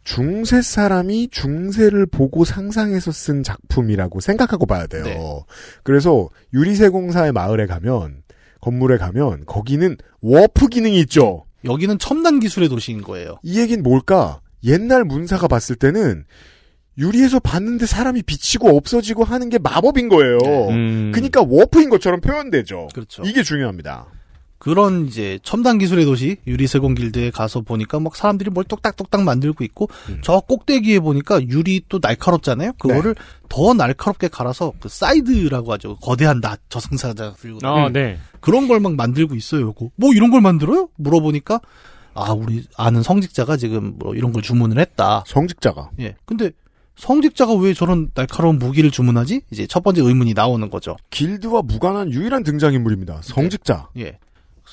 중세 사람이 중세를 보고 상상해서 쓴 작품이라고 생각하고 봐야 돼요. 네. 그래서 유리세공사의 마을에 가면 건물에 가면 거기는 워프 기능이 있죠. 여기는 첨단 기술의 도시인 거예요. 이얘기는 뭘까? 옛날 문사가 봤을 때는 유리에서 봤는데 사람이 비치고 없어지고 하는 게 마법인 거예요. 네. 음. 그러니까 워프인 것처럼 표현되죠. 그렇죠. 이게 중요합니다. 그런 이제 첨단 기술의 도시 유리세공 길드에 가서 보니까 막 사람들이 뭘 똑딱똑딱 만들고 있고 음. 저 꼭대기에 보니까 유리 또 날카롭잖아요. 그거를 네. 더 날카롭게 갈아서 그 사이드라고 하죠. 거대한 나 저승사자 들고 아, 음. 네. 그런 걸 막 만들고 있어요. 뭐 이런 걸 만들어요? 물어보니까 아 우리 아는 성직자가 지금 뭐 이런 걸 주문을 했다. 성직자가 예. 근데 성직자가 왜 저런 날카로운 무기를 주문하지? 이제 첫 번째 의문이 나오는 거죠. 길드와 무관한 유일한 등장인물입니다. 성직자. 네. 예.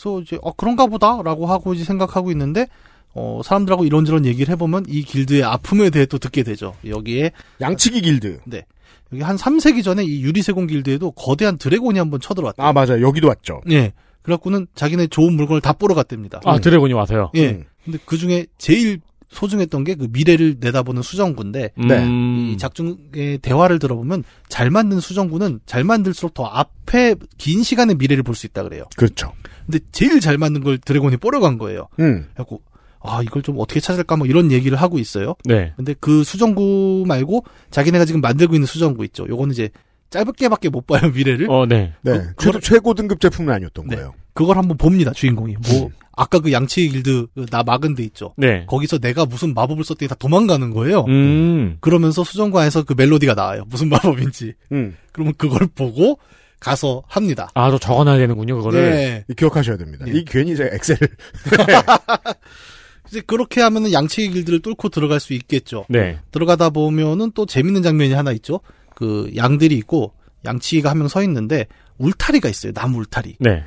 그래서 이제 어 그런가 보다라고 하고 이제 생각하고 있는데 어 사람들하고 이런저런 얘기를 해보면 이 길드의 아픔에 대해 또 듣게 되죠. 여기에 양치기 길드. 네. 여기 한 3세기 전에 이 유리세공 길드에도 거대한 드래곤이 한번 쳐들어왔다. 아 맞아 여기도 왔죠. 예. 그래갖고는 자기네 좋은 물건을 다 뿌러 갔답니다. 아 드래곤이 와서요. 예. 음. 근데 그 중에 제일 소중했던 게 그 미래를 내다보는 수정군데 음. 네. 이 작중의 대화를 들어보면 잘 만든 수정군은잘 만들수록 더 앞에 긴 시간의 미래를 볼 수 있다 그래요. 그렇죠. 근데 제일 잘 맞는 걸 드래곤이 뽀려간 거예요. 음. 그래갖고 아 이걸 좀 어떻게 찾을까 뭐 이런 얘기를 하고 있어요. 네. 근데 그 수정구 말고 자기네가 지금 만들고 있는 수정구 있죠. 요거는 이제 짧게밖에 못 봐요 미래를. 어, 네. 네. 그, 최, 그걸, 최고 등급 제품은 아니었던 네. 거예요. 그걸 한번 봅니다 주인공이. 뭐 음. 아까 그 양치 길드 그 나 막은 데 있죠. 네. 거기서 내가 무슨 마법을 썼더니 다 도망가는 거예요. 음. 그러면서 수정관에서 그 멜로디가 나와요. 무슨 마법인지. 음. 그러면 그걸 보고 가서 합니다. 아, 또 적어놔야 되는군요, 그거를. 네. 기억하셔야 됩니다. 네. 이 괜히 제가 엑셀을. 이제 그렇게 하면은 양치기 길들을 뚫고 들어갈 수 있겠죠. 네. 들어가다 보면은 또 재밌는 장면이 하나 있죠. 그 양들이 있고 양치기가 한 명 서 있는데 울타리가 있어요. 나무 울타리. 네.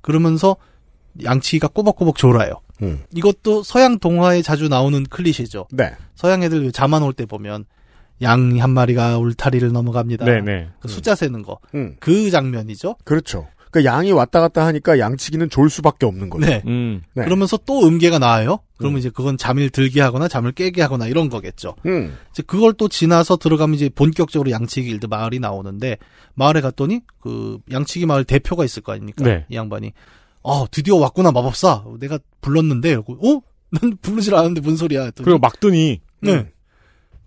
그러면서 양치기가 꼬박꼬박 졸아요. 음. 이것도 서양 동화에 자주 나오는 클리셰죠. 네. 서양 애들 자만 올때 보면 양이 한 마리가 울타리를 넘어갑니다. 네네. 네. 그 숫자 세는 거. 음. 그 장면이죠. 그렇죠. 그 양이 왔다 갔다 하니까 양치기는 졸 수밖에 없는 거죠. 네. 음. 네. 그러면서 또 음계가 나와요. 그러면 음. 이제 그건 잠을 들게 하거나 잠을 깨게 하거나 이런 거겠죠. 음. 이제 그걸 또 지나서 들어가면 이제 본격적으로 양치기 일드 마을이 나오는데 마을에 갔더니 그 양치기 마을 대표가 있을 거 아닙니까? 네. 이 양반이 아 드디어 왔구나 마법사 내가 불렀는데 어? 난 부르질 않았는데 뭔 소리야? 그리고 막더니 네. 음.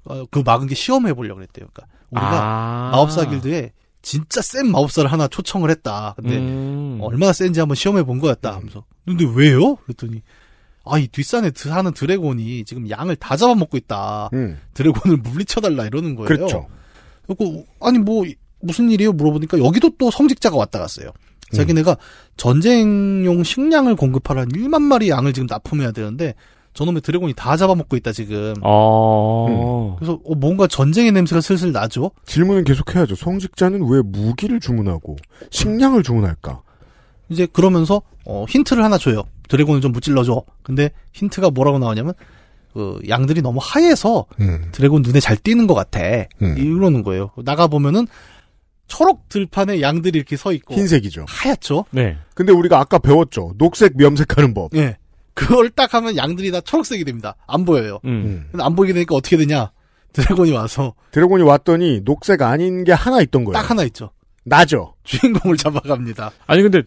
어, 그 막은 게 시험해 보려고 그랬대요. 그러니까 우리가 아~ 마법사 길드에 진짜 센 마법사를 하나 초청을 했다. 근데 음. 얼마나 센지 한번 시험해 본 거였다. 하면서 근데 왜요? 그랬더니 아 이 뒷산에 사는 드래곤이 지금 양을 다 잡아먹고 있다. 음. 드래곤을 물리쳐달라 이러는 거예요. 그렇죠. 그리고 아니 뭐 무슨 일이에요? 물어보니까 여기도 또 성직자가 왔다 갔어요. 자기네가 음. 전쟁용 식량을 공급하라는 1만 마리 양을 지금 납품해야 되는데 저놈의 드래곤이 다 잡아먹고 있다 지금. 아~ 음. 그래서 어, 뭔가 전쟁의 냄새가 슬슬 나죠. 질문은 계속해야죠. 성직자는 왜 무기를 주문하고 식량을 주문할까? 이제 그러면서 어, 힌트를 하나 줘요. 드래곤을 좀 무찔러줘. 근데 힌트가 뭐라고 나오냐면 그 양들이 너무 하얘서 음. 드래곤 눈에 잘 띄는 것 같아. 음. 이러는 거예요. 나가 보면은 초록 들판에 양들이 이렇게 서 있고 흰색이죠. 하얗죠. 네. 근데 우리가 아까 배웠죠. 녹색 염색하는 법. 네. 그걸 딱 하면 양들이 다 초록색이 됩니다. 안 보여요. 음. 음. 안 보이게 되니까 어떻게 되냐? 드래곤이 와서 드래곤이 왔더니 녹색 아닌 게 하나 있던 거예요. 딱 하나 있죠. 나죠. 주인공을 잡아갑니다. 아니 근데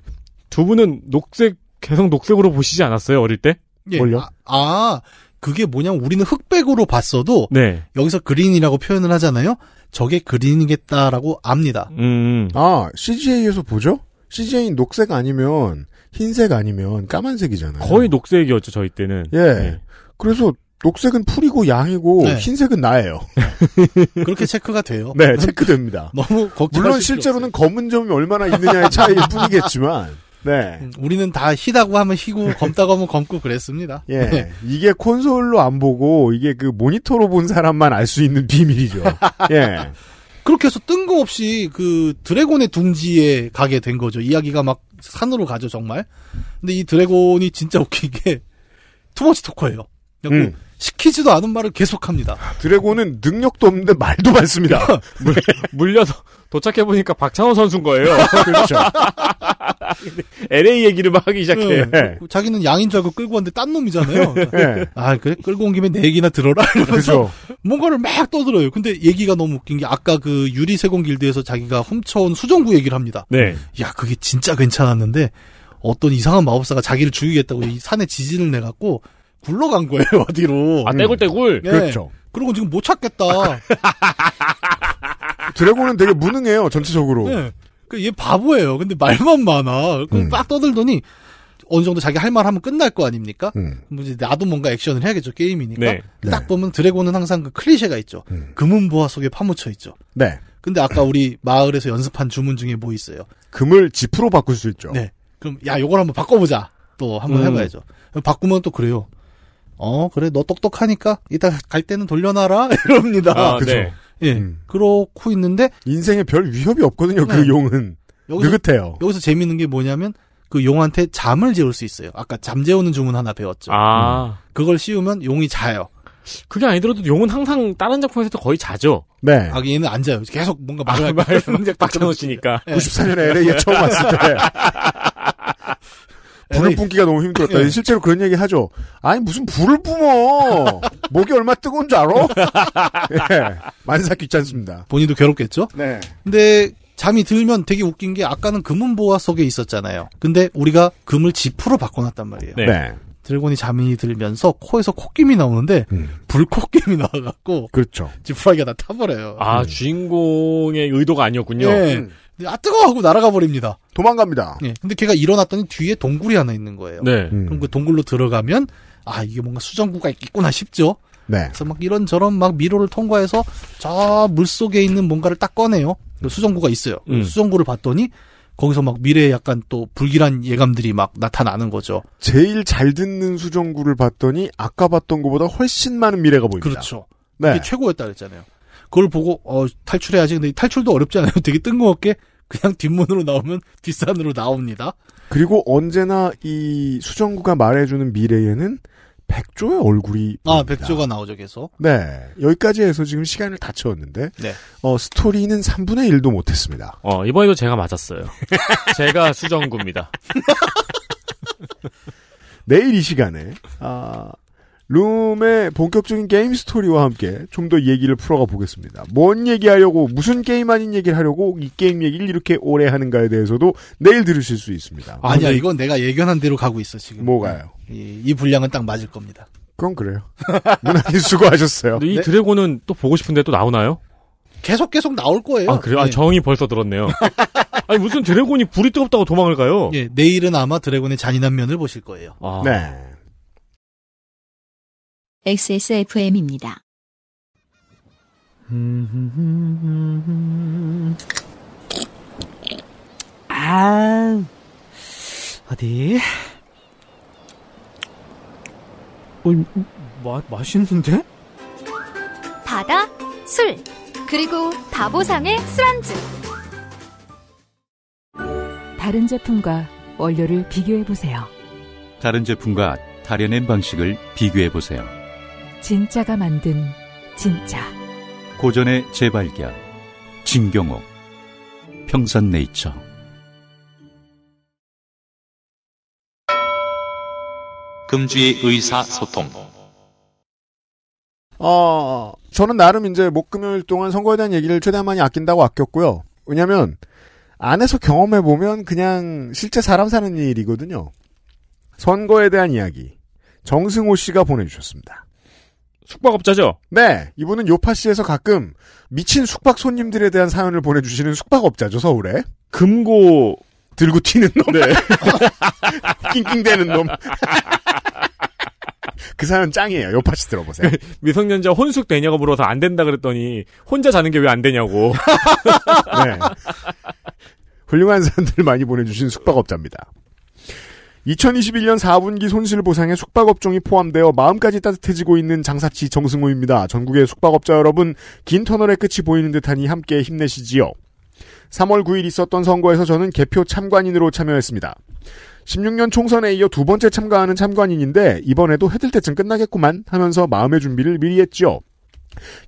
두 분은 녹색 계속 녹색으로 보시지 않았어요 어릴 때? 예. 뭘요? 아, 아 그게 뭐냐면 우리는 흑백으로 봤어도 네. 여기서 그린이라고 표현을 하잖아요. 저게 그린이겠다라고 압니다. 음. 아 CGA에서 보죠? CGA 녹색 아니면 흰색 아니면 까만색이잖아요. 거의 녹색이었죠 저희 때는. 예. 네. 그래서 녹색은 풀이고 양이고 네. 흰색은 나예요. 그렇게 체크가 돼요. 네, 체크됩니다. 너무 물론 실제로는 검은 점이 얼마나 있느냐의 차이일 뿐이겠지만. 네. 음, 우리는 다 희다고 하면 희고 검다고 하면 검고 그랬습니다. 예. 네. 이게 콘솔로 안 보고 이게 그 모니터로 본 사람만 알 수 있는 비밀이죠. 예. 그렇게 해서 뜬금없이 그 드래곤의 둥지에 가게 된 거죠. 이야기가 막 산으로 가죠, 정말. 근데 이 드래곤이 진짜 웃긴 게 투머치 토커예요. 그 음. 시키지도 않은 말을 계속합니다. 아, 드래곤은 능력도 없는데 말도 많습니다. 물, 물려서 도착해 보니까 박찬호 선수인 거예요. 그렇죠. LA 얘기를 막 하기 시작해. 네. 그, 그, 자기는 양인 줄 알고 끌고 왔는데 딴 놈이잖아요. 네. 아 그래 끌고 온 김에 내 네 얘기나 들어라 이러면서 그렇죠. 뭔가를 막 떠들어요. 근데 얘기가 너무 웃긴 게 아까 그 유리 세공 길드에서 자기가 훔쳐온 수정구 얘기를 합니다. 네. 야 그게 진짜 괜찮았는데 어떤 이상한 마법사가 자기를 죽이겠다고 이 산에 지진을 내갖고 굴러간 거예요 어디로. 아 음. 떼굴떼굴. 네. 그렇죠. 그리고 지금 못 찾겠다. 드래곤은 되게 무능해요 전체적으로. 네. 그얘 바보예요. 근데 말만 많아. 그럼 음. 막 떠들더니 어느 정도 자기 할 말 하면 끝날 거 아닙니까? 음. 뭐 이제 나도 뭔가 액션을 해야겠죠 게임이니까. 네. 딱 네. 보면 드래곤은 항상 그 클리셰가 있죠. 음. 금은보화 속에 파묻혀 있죠. 네. 근데 아까 우리 마을에서 연습한 주문 중에 뭐 있어요? 금을 지프로 바꿀 수 있죠. 네. 그럼 야 요걸 한번 바꿔보자. 또 한번 음. 해봐야죠. 바꾸면 또 그래요. 어 그래 너 똑똑하니까 이따 갈 때는 돌려놔라 이럽니다. 아, 네. 그죠. 네. 예, 음. 그렇고 있는데 인생에 별 위협이 없거든요. 그 네. 그 용은 여기서, 느긋해요. 여기서 재밌는 게 뭐냐면 그 용한테 잠을 재울 수 있어요. 아까 잠 재우는 주문 하나 배웠죠. 아. 음. 그걸 씌우면 용이 자요. 그게 아니더라도 용은 항상 다른 작품에서도 거의 자죠. 네. 아, 얘는 앉아요. 계속 뭔가 말을 아, 말, 말, 말, 박찬호 씨니까. 94년에 LA에 처음 왔을 때. 불을 뿜기가 너무 힘들었다. 예. 실제로 그런 얘기 하죠. 아니 무슨 불을 뿜어. 목이 얼마 뜨거운 줄 알아? 예. 만사 귀찮습니다. 본인도 괴롭겠죠? 네. 근데 잠이 들면 되게 웃긴 게 아까는 금은 보화 속에 있었잖아요. 근데 우리가 금을 지푸로 바꿔놨단 말이에요. 네. 드래곤이 잠이 들면서 코에서 코김이 나오는데 음. 불코김이 나와갖고 그렇죠. 지푸라기가 다 타버려요. 아 음. 주인공의 의도가 아니었군요. 네. 음. 아 뜨거워 하고 날아가 버립니다. 도망갑니다. 네. 근데 걔가 일어났더니 뒤에 동굴이 하나 있는 거예요. 네. 음. 그럼 그 동굴로 들어가면 아 이게 뭔가 수정구가 있구나 싶죠. 네. 그래서 막 이런저런 막 미로를 통과해서 저 물속에 있는 뭔가를 딱 꺼내요. 그 수정구가 있어요. 음. 수정구를 봤더니 거기서 막 미래에 약간 또 불길한 예감들이 막 나타나는 거죠. 제일 잘 듣는 수정구를 봤더니 아까 봤던 것보다 훨씬 많은 미래가 보입니다. 그렇죠. 네. 최고였다 그랬잖아요. 그걸 보고 어 탈출해야지. 근데 탈출도 어렵지 않아요. 되게 뜬금없게 그냥 뒷문으로 나오면 뒷산으로 나옵니다. 그리고 언제나 이 수정구가 말해주는 미래에는 백조의 얼굴이 아 백조가 나오죠 계속 네 여기까지 해서 지금 시간을 다 채웠는데 네. 어, 스토리는 3분의 1도 못했습니다 어 이번에도 제가 맞았어요 제가 수정구입니다 내일 이 시간에 아, 룸의 본격적인 게임 스토리와 함께 좀 더 얘기를 풀어가 보겠습니다. 뭔 얘기하려고 무슨 게임 아닌 얘기를 하려고 이 게임 얘기를 이렇게 오래 하는가에 대해서도 내일 들으실 수 있습니다. 아니야 이건 내가 예견한 대로 가고 있어 지금. 뭐가요? 이, 이 분량은 딱 맞을 겁니다. 그건 그래요. 문화님 수고하셨어요. 이 네. 드래곤은 또 보고 싶은데 또 나오나요? 계속 계속 나올 거예요. 아 그래요? 아, 예. 아, 정이 벌써 들었네요. 아니 무슨 드래곤이 불이 뜨겁다고 도망을 가요? 예, 내일은 아마 드래곤의 잔인한 면을 보실 거예요. 아. 네. XSFM입니다. 아, 어디? 어, 마, 맛있는데? 바다, 술, 그리고 바보상의 술안주. 다른 제품과 원료를 비교해보세요. 다른 제품과 다려낸 방식을 비교해보세요. 진짜가 만든 진짜 고전의 재발견 진경옥 평산네이처 금주의 의사소통 어, 저는 나름 이제 목금요일 동안 선거에 대한 얘기를 최대한 많이 아낀다고 아꼈고요. 왜냐면 안에서 경험해 보면 그냥 실제 사람 사는 일이거든요. 선거에 대한 이야기 정승호 씨가 보내주셨습니다. 숙박업자죠? 네. 이분은 요파시에서 가끔 미친 숙박 손님들에 대한 사연을 보내주시는 숙박업자죠, 서울에. 금고. 들고 튀는 놈. 네. 낑낑대는 놈. 그 사연 짱이에요. 요파시 들어보세요. 그 미성년자 혼숙 되냐고 물어서 안 된다 그랬더니 혼자 자는 게 왜 안 되냐고. 네. 훌륭한 사람들을 많이 보내주신 숙박업자입니다. 2021년 4분기 손실보상에 숙박업종이 포함되어 마음까지 따뜻해지고 있는 장사치 정승호입니다. 전국의 숙박업자 여러분, 긴 터널의 끝이 보이는 듯하니 함께 힘내시지요. 3월 9일 있었던 선거에서 저는 개표 참관인으로 참여했습니다. 16년 총선에 이어 두 번째 참가하는 참관인인데 이번에도 해들 때쯤 끝나겠구만 하면서 마음의 준비를 미리 했지요.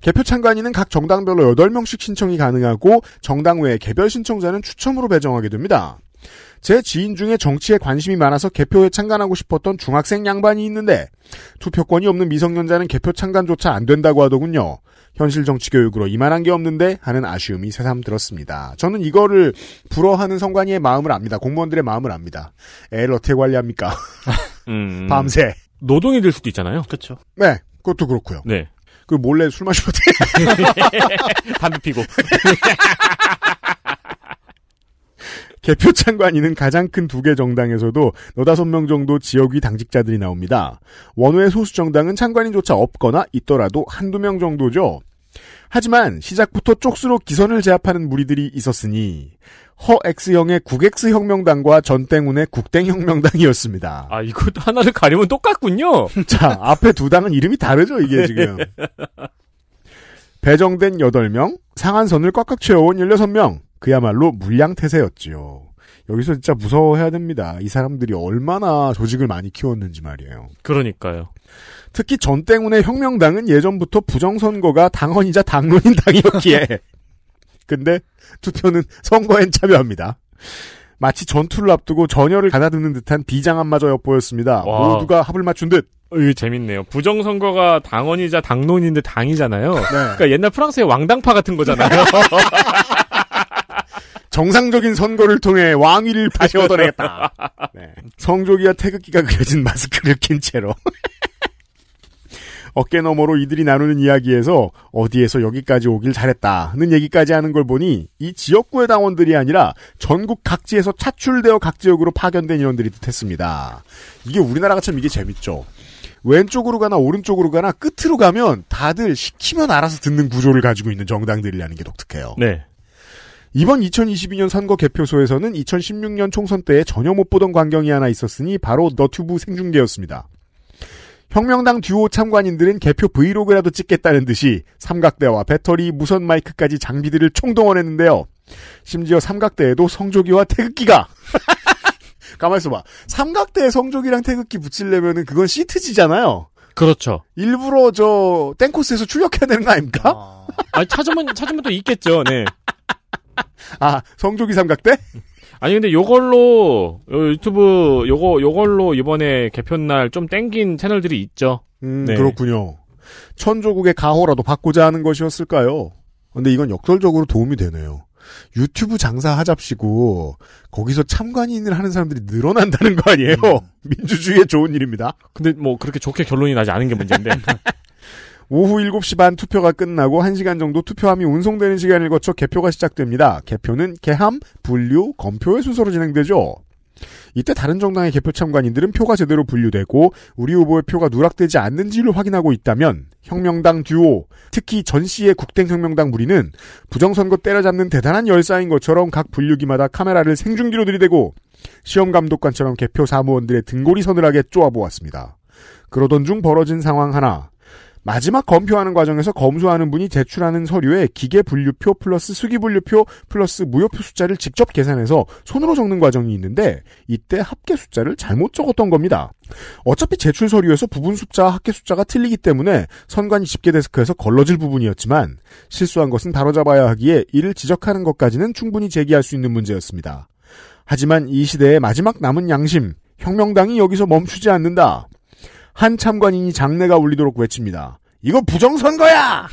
개표 참관인은 각 정당별로 8명씩 신청이 가능하고 정당 외에 개별 신청자는 추첨으로 배정하게 됩니다. 제 지인 중에 정치에 관심이 많아서 개표에 참관하고 싶었던 중학생 양반이 있는데 투표권이 없는 미성년자는 개표 참관조차 안 된다고 하더군요. 현실 정치 교육으로 이만한 게 없는데 하는 아쉬움이 새삼 들었습니다. 저는 이거를 불어하는 성관이의 마음을 압니다. 공무원들의 마음을 압니다. 애를 어떻게 관리합니까? 음, 음... 밤새 노동이 될 수도 있잖아요. 그렇죠. 네, 그것도 그렇고요. 네. 그 몰래 술마셔도 돼. 담배 피고. 개표창관이는 가장 큰 두 개 정당에서도 너다섯 명 정도 지역위 당직자들이 나옵니다. 원외 소수 정당은 창관인조차 없거나 있더라도 한두 명 정도죠. 하지만 시작부터 쪽수로 기선을 제압하는 무리들이 있었으니 허X형의 국X혁명당과 전땡운의 국땡혁명당이었습니다. 아, 이것도 하나를 가리면 똑같군요. 자, 앞에 두 당은 이름이 다르죠, 이게 지금. 배정된 8명, 상한선을 꽉꽉 채워온 16명, 그야말로 물량태세였지요. 여기서 진짜 무서워해야 됩니다. 이 사람들이 얼마나 조직을 많이 키웠는지 말이에요. 그러니까요. 특히 전 때문에 혁명당은 예전부터 부정선거가 당헌이자 당론인 당이었기에. 근데 투표는 선거엔 참여합니다. 마치 전투를 앞두고 전열을 가다듬는 듯한 비장함마저 엿보였습니다. 와. 모두가 합을 맞춘 듯. 어, 이 재밌네요. 부정선거가 당원이자 당론인데 당이잖아요. 네. 그러니까 옛날 프랑스의 왕당파 같은 거잖아요. 정상적인 선거를 통해 왕위를 다시 얻어내겠다. 네. 네. 성조기와 태극기가 그려진 마스크를 낀 채로 어깨 너머로 이들이 나누는 이야기에서 어디에서 여기까지 오길 잘했다는 얘기까지 하는 걸 보니 이 지역구의 당원들이 아니라 전국 각지에서 차출되어 각 지역으로 파견된 인원들이 뜻했습니다. 이게 우리나라가 참 이게 재밌죠. 왼쪽으로 가나 오른쪽으로 가나 끝으로 가면 다들 시키면 알아서 듣는 구조를 가지고 있는 정당들이라는 게 독특해요. 네. 이번 2022년 선거 개표소에서는 2016년 총선 때에 전혀 못 보던 광경이 하나 있었으니 바로 너튜브 생중계였습니다. 혁명당 듀오 참관인들은 개표 브이로그라도 찍겠다는 듯이 삼각대와 배터리, 무선 마이크까지 장비들을 총동원했는데요. 심지어 삼각대에도 성조기와 태극기가 가만 있어봐. 삼각대에 성조기랑 태극기 붙이려면 그건 시트지잖아요. 그렇죠. 일부러 저 땡코스에서 출력해야 되는 거 아닙니까? 아, 찾으면 찾으면 또 있겠죠. 네. 아, 성조기 삼각대? 아니 근데 요걸로 유튜브 요거 요걸로 이번에 개편날 좀 땡긴 채널들이 있죠. 음, 네. 그렇군요. 천조국의 가호라도 받고자 하는 것이었을까요? 근데 이건 역설적으로 도움이 되네요. 유튜브 장사 하잡시고 거기서 참관인을 하는 사람들이 늘어난다는 거 아니에요? 음. 민주주의에 좋은 일입니다. 근데 뭐 그렇게 좋게 결론이 나지 않은 게 문제인데 오후 7시 반 투표가 끝나고 1시간 정도 투표함이 운송되는 시간을 거쳐 개표가 시작됩니다. 개표는 개함, 분류, 검표의 순서로 진행되죠. 이때 다른 정당의 개표 참관인들은 표가 제대로 분류되고 우리 후보의 표가 누락되지 않는지를 확인하고 있다면 혁명당 듀오, 특히 전 씨의 국땡혁명당 무리는 부정선거 때려잡는 대단한 열사인 것처럼 각 분류기마다 카메라를 생중기로 들이대고 시험감독관처럼 개표 사무원들의 등골이 서늘하게 쪼아보았습니다. 그러던 중 벌어진 상황 하나. 마지막 검표하는 과정에서 검수하는 분이 제출하는 서류에 기계 분류표 플러스 수기 분류표 플러스 무효표 숫자를 직접 계산해서 손으로 적는 과정이 있는데 이때 합계 숫자를 잘못 적었던 겁니다. 어차피 제출 서류에서 부분 숫자 합계 숫자가 틀리기 때문에 선관이 집계 데스크에서 걸러질 부분이었지만 실수한 것은 바로잡아야 하기에 이를 지적하는 것까지는 충분히 제기할 수 있는 문제였습니다. 하지만 이 시대의 마지막 남은 양심, 혁명당이 여기서 멈추지 않는다. 한 참관인이 장내가 울리도록 외칩니다. 이거 부정선거야!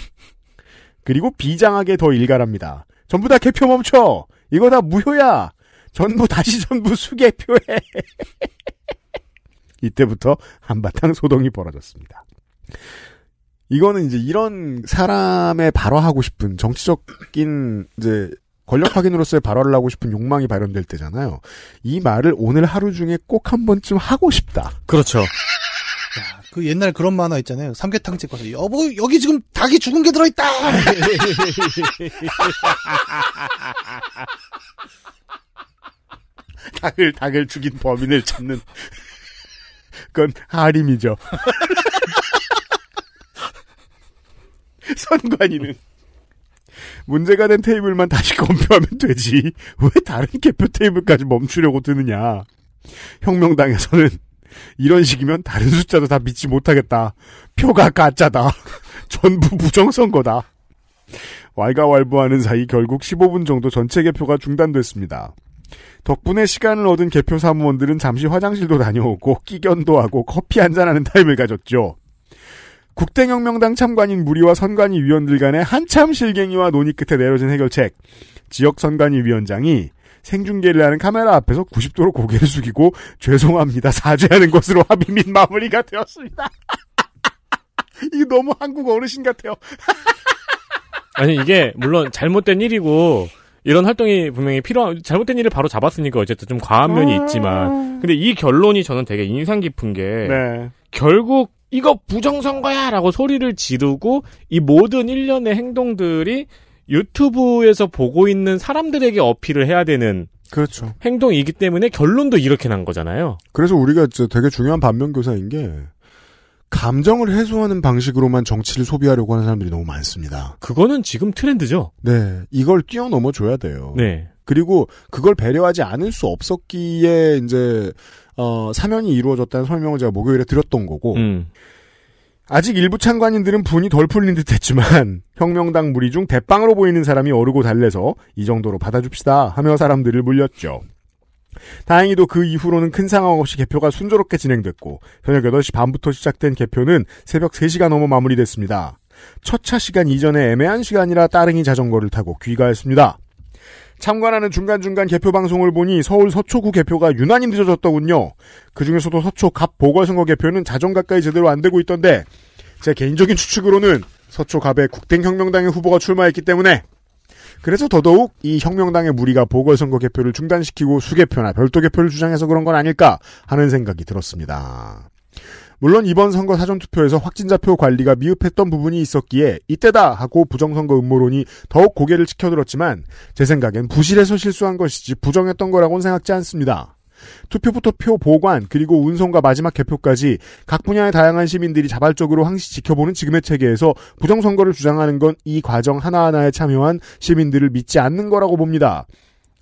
그리고 비장하게 더 일갈합니다. 전부 다 개표 멈춰! 이거 다 무효야! 전부 다시 전부 수개표해! 이때부터 한바탕 소동이 벌어졌습니다. 이거는 이제 이런 사람의 발화하고 싶은 정치적인 이제 권력 확인으로서의 발화를 하고 싶은 욕망이 발현될 때잖아요. 이 말을 오늘 하루 중에 꼭 한 번쯤 하고 싶다. 그렇죠. 그 옛날 그런 만화 있잖아요. 삼계탕집 가서 여보 여기 지금 닭이 죽은 게 들어있다. 닭을 닭을 죽인 범인을 찾는 그건 하림이죠. 선관위는 문제가 된 테이블만 다시 검표하면 되지 왜 다른 개표 테이블까지 멈추려고 드느냐 혁명당에서는 이런 식이면 다른 숫자도 다 믿지 못하겠다. 표가 가짜다. 전부 부정선거다. 왈가왈부하는 사이 결국 15분 정도 전체 개표가 중단됐습니다. 덕분에 시간을 얻은 개표 사무원들은 잠시 화장실도 다녀오고 끼견도 하고 커피 한잔하는 타임을 가졌죠. 국대혁명당 참관인 무리와 선관위 위원들 간의 한참 실갱이와 논의 끝에 내려진 해결책. 지역 선관위 위원장이 생중계를 하는 카메라 앞에서 90도로 고개를 숙이고 죄송합니다 사죄하는 것으로 합의 및 마무리가 되었습니다. 이게 너무 한국 어르신 같아요. 아니 이게 물론 잘못된 일이고 이런 활동이 분명히 필요한 잘못된 일을 바로 잡았으니까 어쨌든 좀 과한 면이 아. 있지만 근데 이 결론이 저는 되게 인상 깊은 게 네. 결국 이거 부정선거야라고 소리를 지르고 이 모든 일련의 행동들이 유튜브에서 보고 있는 사람들에게 어필을 해야 되는 그렇죠. 행동이기 때문에 결론도 이렇게 난 거잖아요. 그래서 우리가 되게 중요한 반면교사인 게 감정을 해소하는 방식으로만 정치를 소비하려고 하는 사람들이 너무 많습니다. 그거는 지금 트렌드죠. 네, 이걸 뛰어넘어 줘야 돼요. 네. 그리고 그걸 배려하지 않을 수 없었기에 이제 어, 사면이 이루어졌다는 설명을 제가 목요일에 드렸던 거고 음. 아직 일부 참관인들은 분이 덜 풀린 듯 했지만 혁명당 무리 중 대빵으로 보이는 사람이 어르고 달래서 이 정도로 받아줍시다 하며 사람들을 물렸죠. 다행히도 그 이후로는 큰 상황 없이 개표가 순조롭게 진행됐고 저녁 8시 반부터 시작된 개표는 새벽 3시가 넘어 마무리됐습니다. 첫 차 시간 이전에 애매한 시간이라 따릉이 자전거를 타고 귀가했습니다. 참관하는 중간중간 개표 방송을 보니 서울 서초구 개표가 유난히 늦어졌더군요. 그중에서도 서초 갑 보궐선거 개표는 자정 가까이 제대로 안 되고 있던데 제 개인적인 추측으로는 서초 갑에 국댕혁명당의 후보가 출마했기 때문에 그래서 더더욱 이 혁명당의 무리가 보궐선거 개표를 중단시키고 수개표나 별도 개표를 주장해서 그런 건 아닐까 하는 생각이 들었습니다. 물론 이번 선거 사전투표에서 확진자표 관리가 미흡했던 부분이 있었기에 이때다 하고 부정선거 음모론이 더욱 고개를 치켜들었지만 제 생각엔 부실해서 실수한 것이지 부정했던 거라고는 생각지 않습니다. 투표부터 표 보관 그리고 운송과 마지막 개표까지 각 분야의 다양한 시민들이 자발적으로 항시 지켜보는 지금의 체계에서 부정선거를 주장하는 건 이 과정 하나하나에 참여한 시민들을 믿지 않는 거라고 봅니다.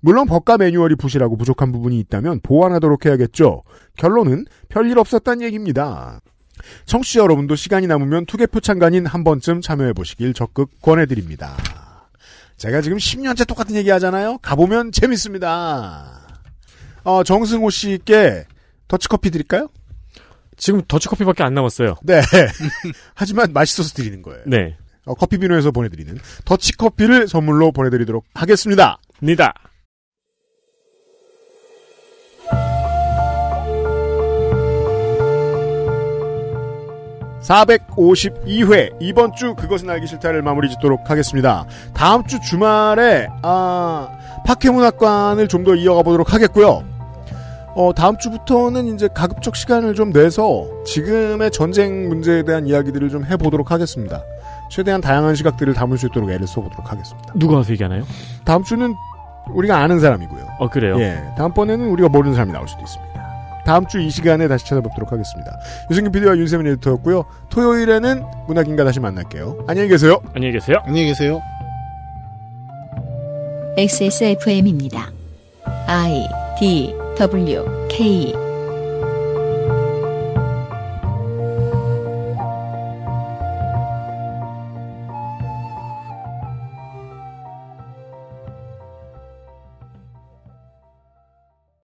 물론 법과 매뉴얼이 부실하고 부족한 부분이 있다면 보완하도록 해야겠죠. 결론은 별일 없었단 얘기입니다. 청취자 여러분도 시간이 남으면 투개표 참관인 한 번쯤 참여해보시길 적극 권해드립니다. 제가 지금 10년째 똑같은 얘기 하잖아요? 가보면 재밌습니다. 어, 정승호 씨께 더치커피 드릴까요? 지금 더치커피밖에 안 남았어요. 네. 하지만 맛있어서 드리는 거예요. 네. 어, 커피비누에서 보내드리는 더치커피를 선물로 보내드리도록 하겠습니다. 니다. 452회 이번 주 그것은 알기 싫다를 마무리 짓도록 하겠습니다. 다음 주 주말에 아 파케문학관을 좀 더 이어가 보도록 하겠고요. 어 다음 주부터는 이제 가급적 시간을 좀 내서 지금의 전쟁 문제에 대한 이야기들을 좀 해보도록 하겠습니다. 최대한 다양한 시각들을 담을 수 있도록 애를 써보도록 하겠습니다. 누가 와서 얘기하나요? 다음 주는 우리가 아는 사람이고요. 어 그래요? 예 다음번에는 우리가 모르는 사람이 나올 수도 있습니다. 다음 주 이 시간에 다시 찾아뵙도록 하겠습니다. 유승균 PD와 윤세민 에디터였고요. 토요일에는 문학인가 다시 만날게요. 안녕히 계세요. 안녕히 계세요. 안녕히 계세요. XSFM입니다. I D W K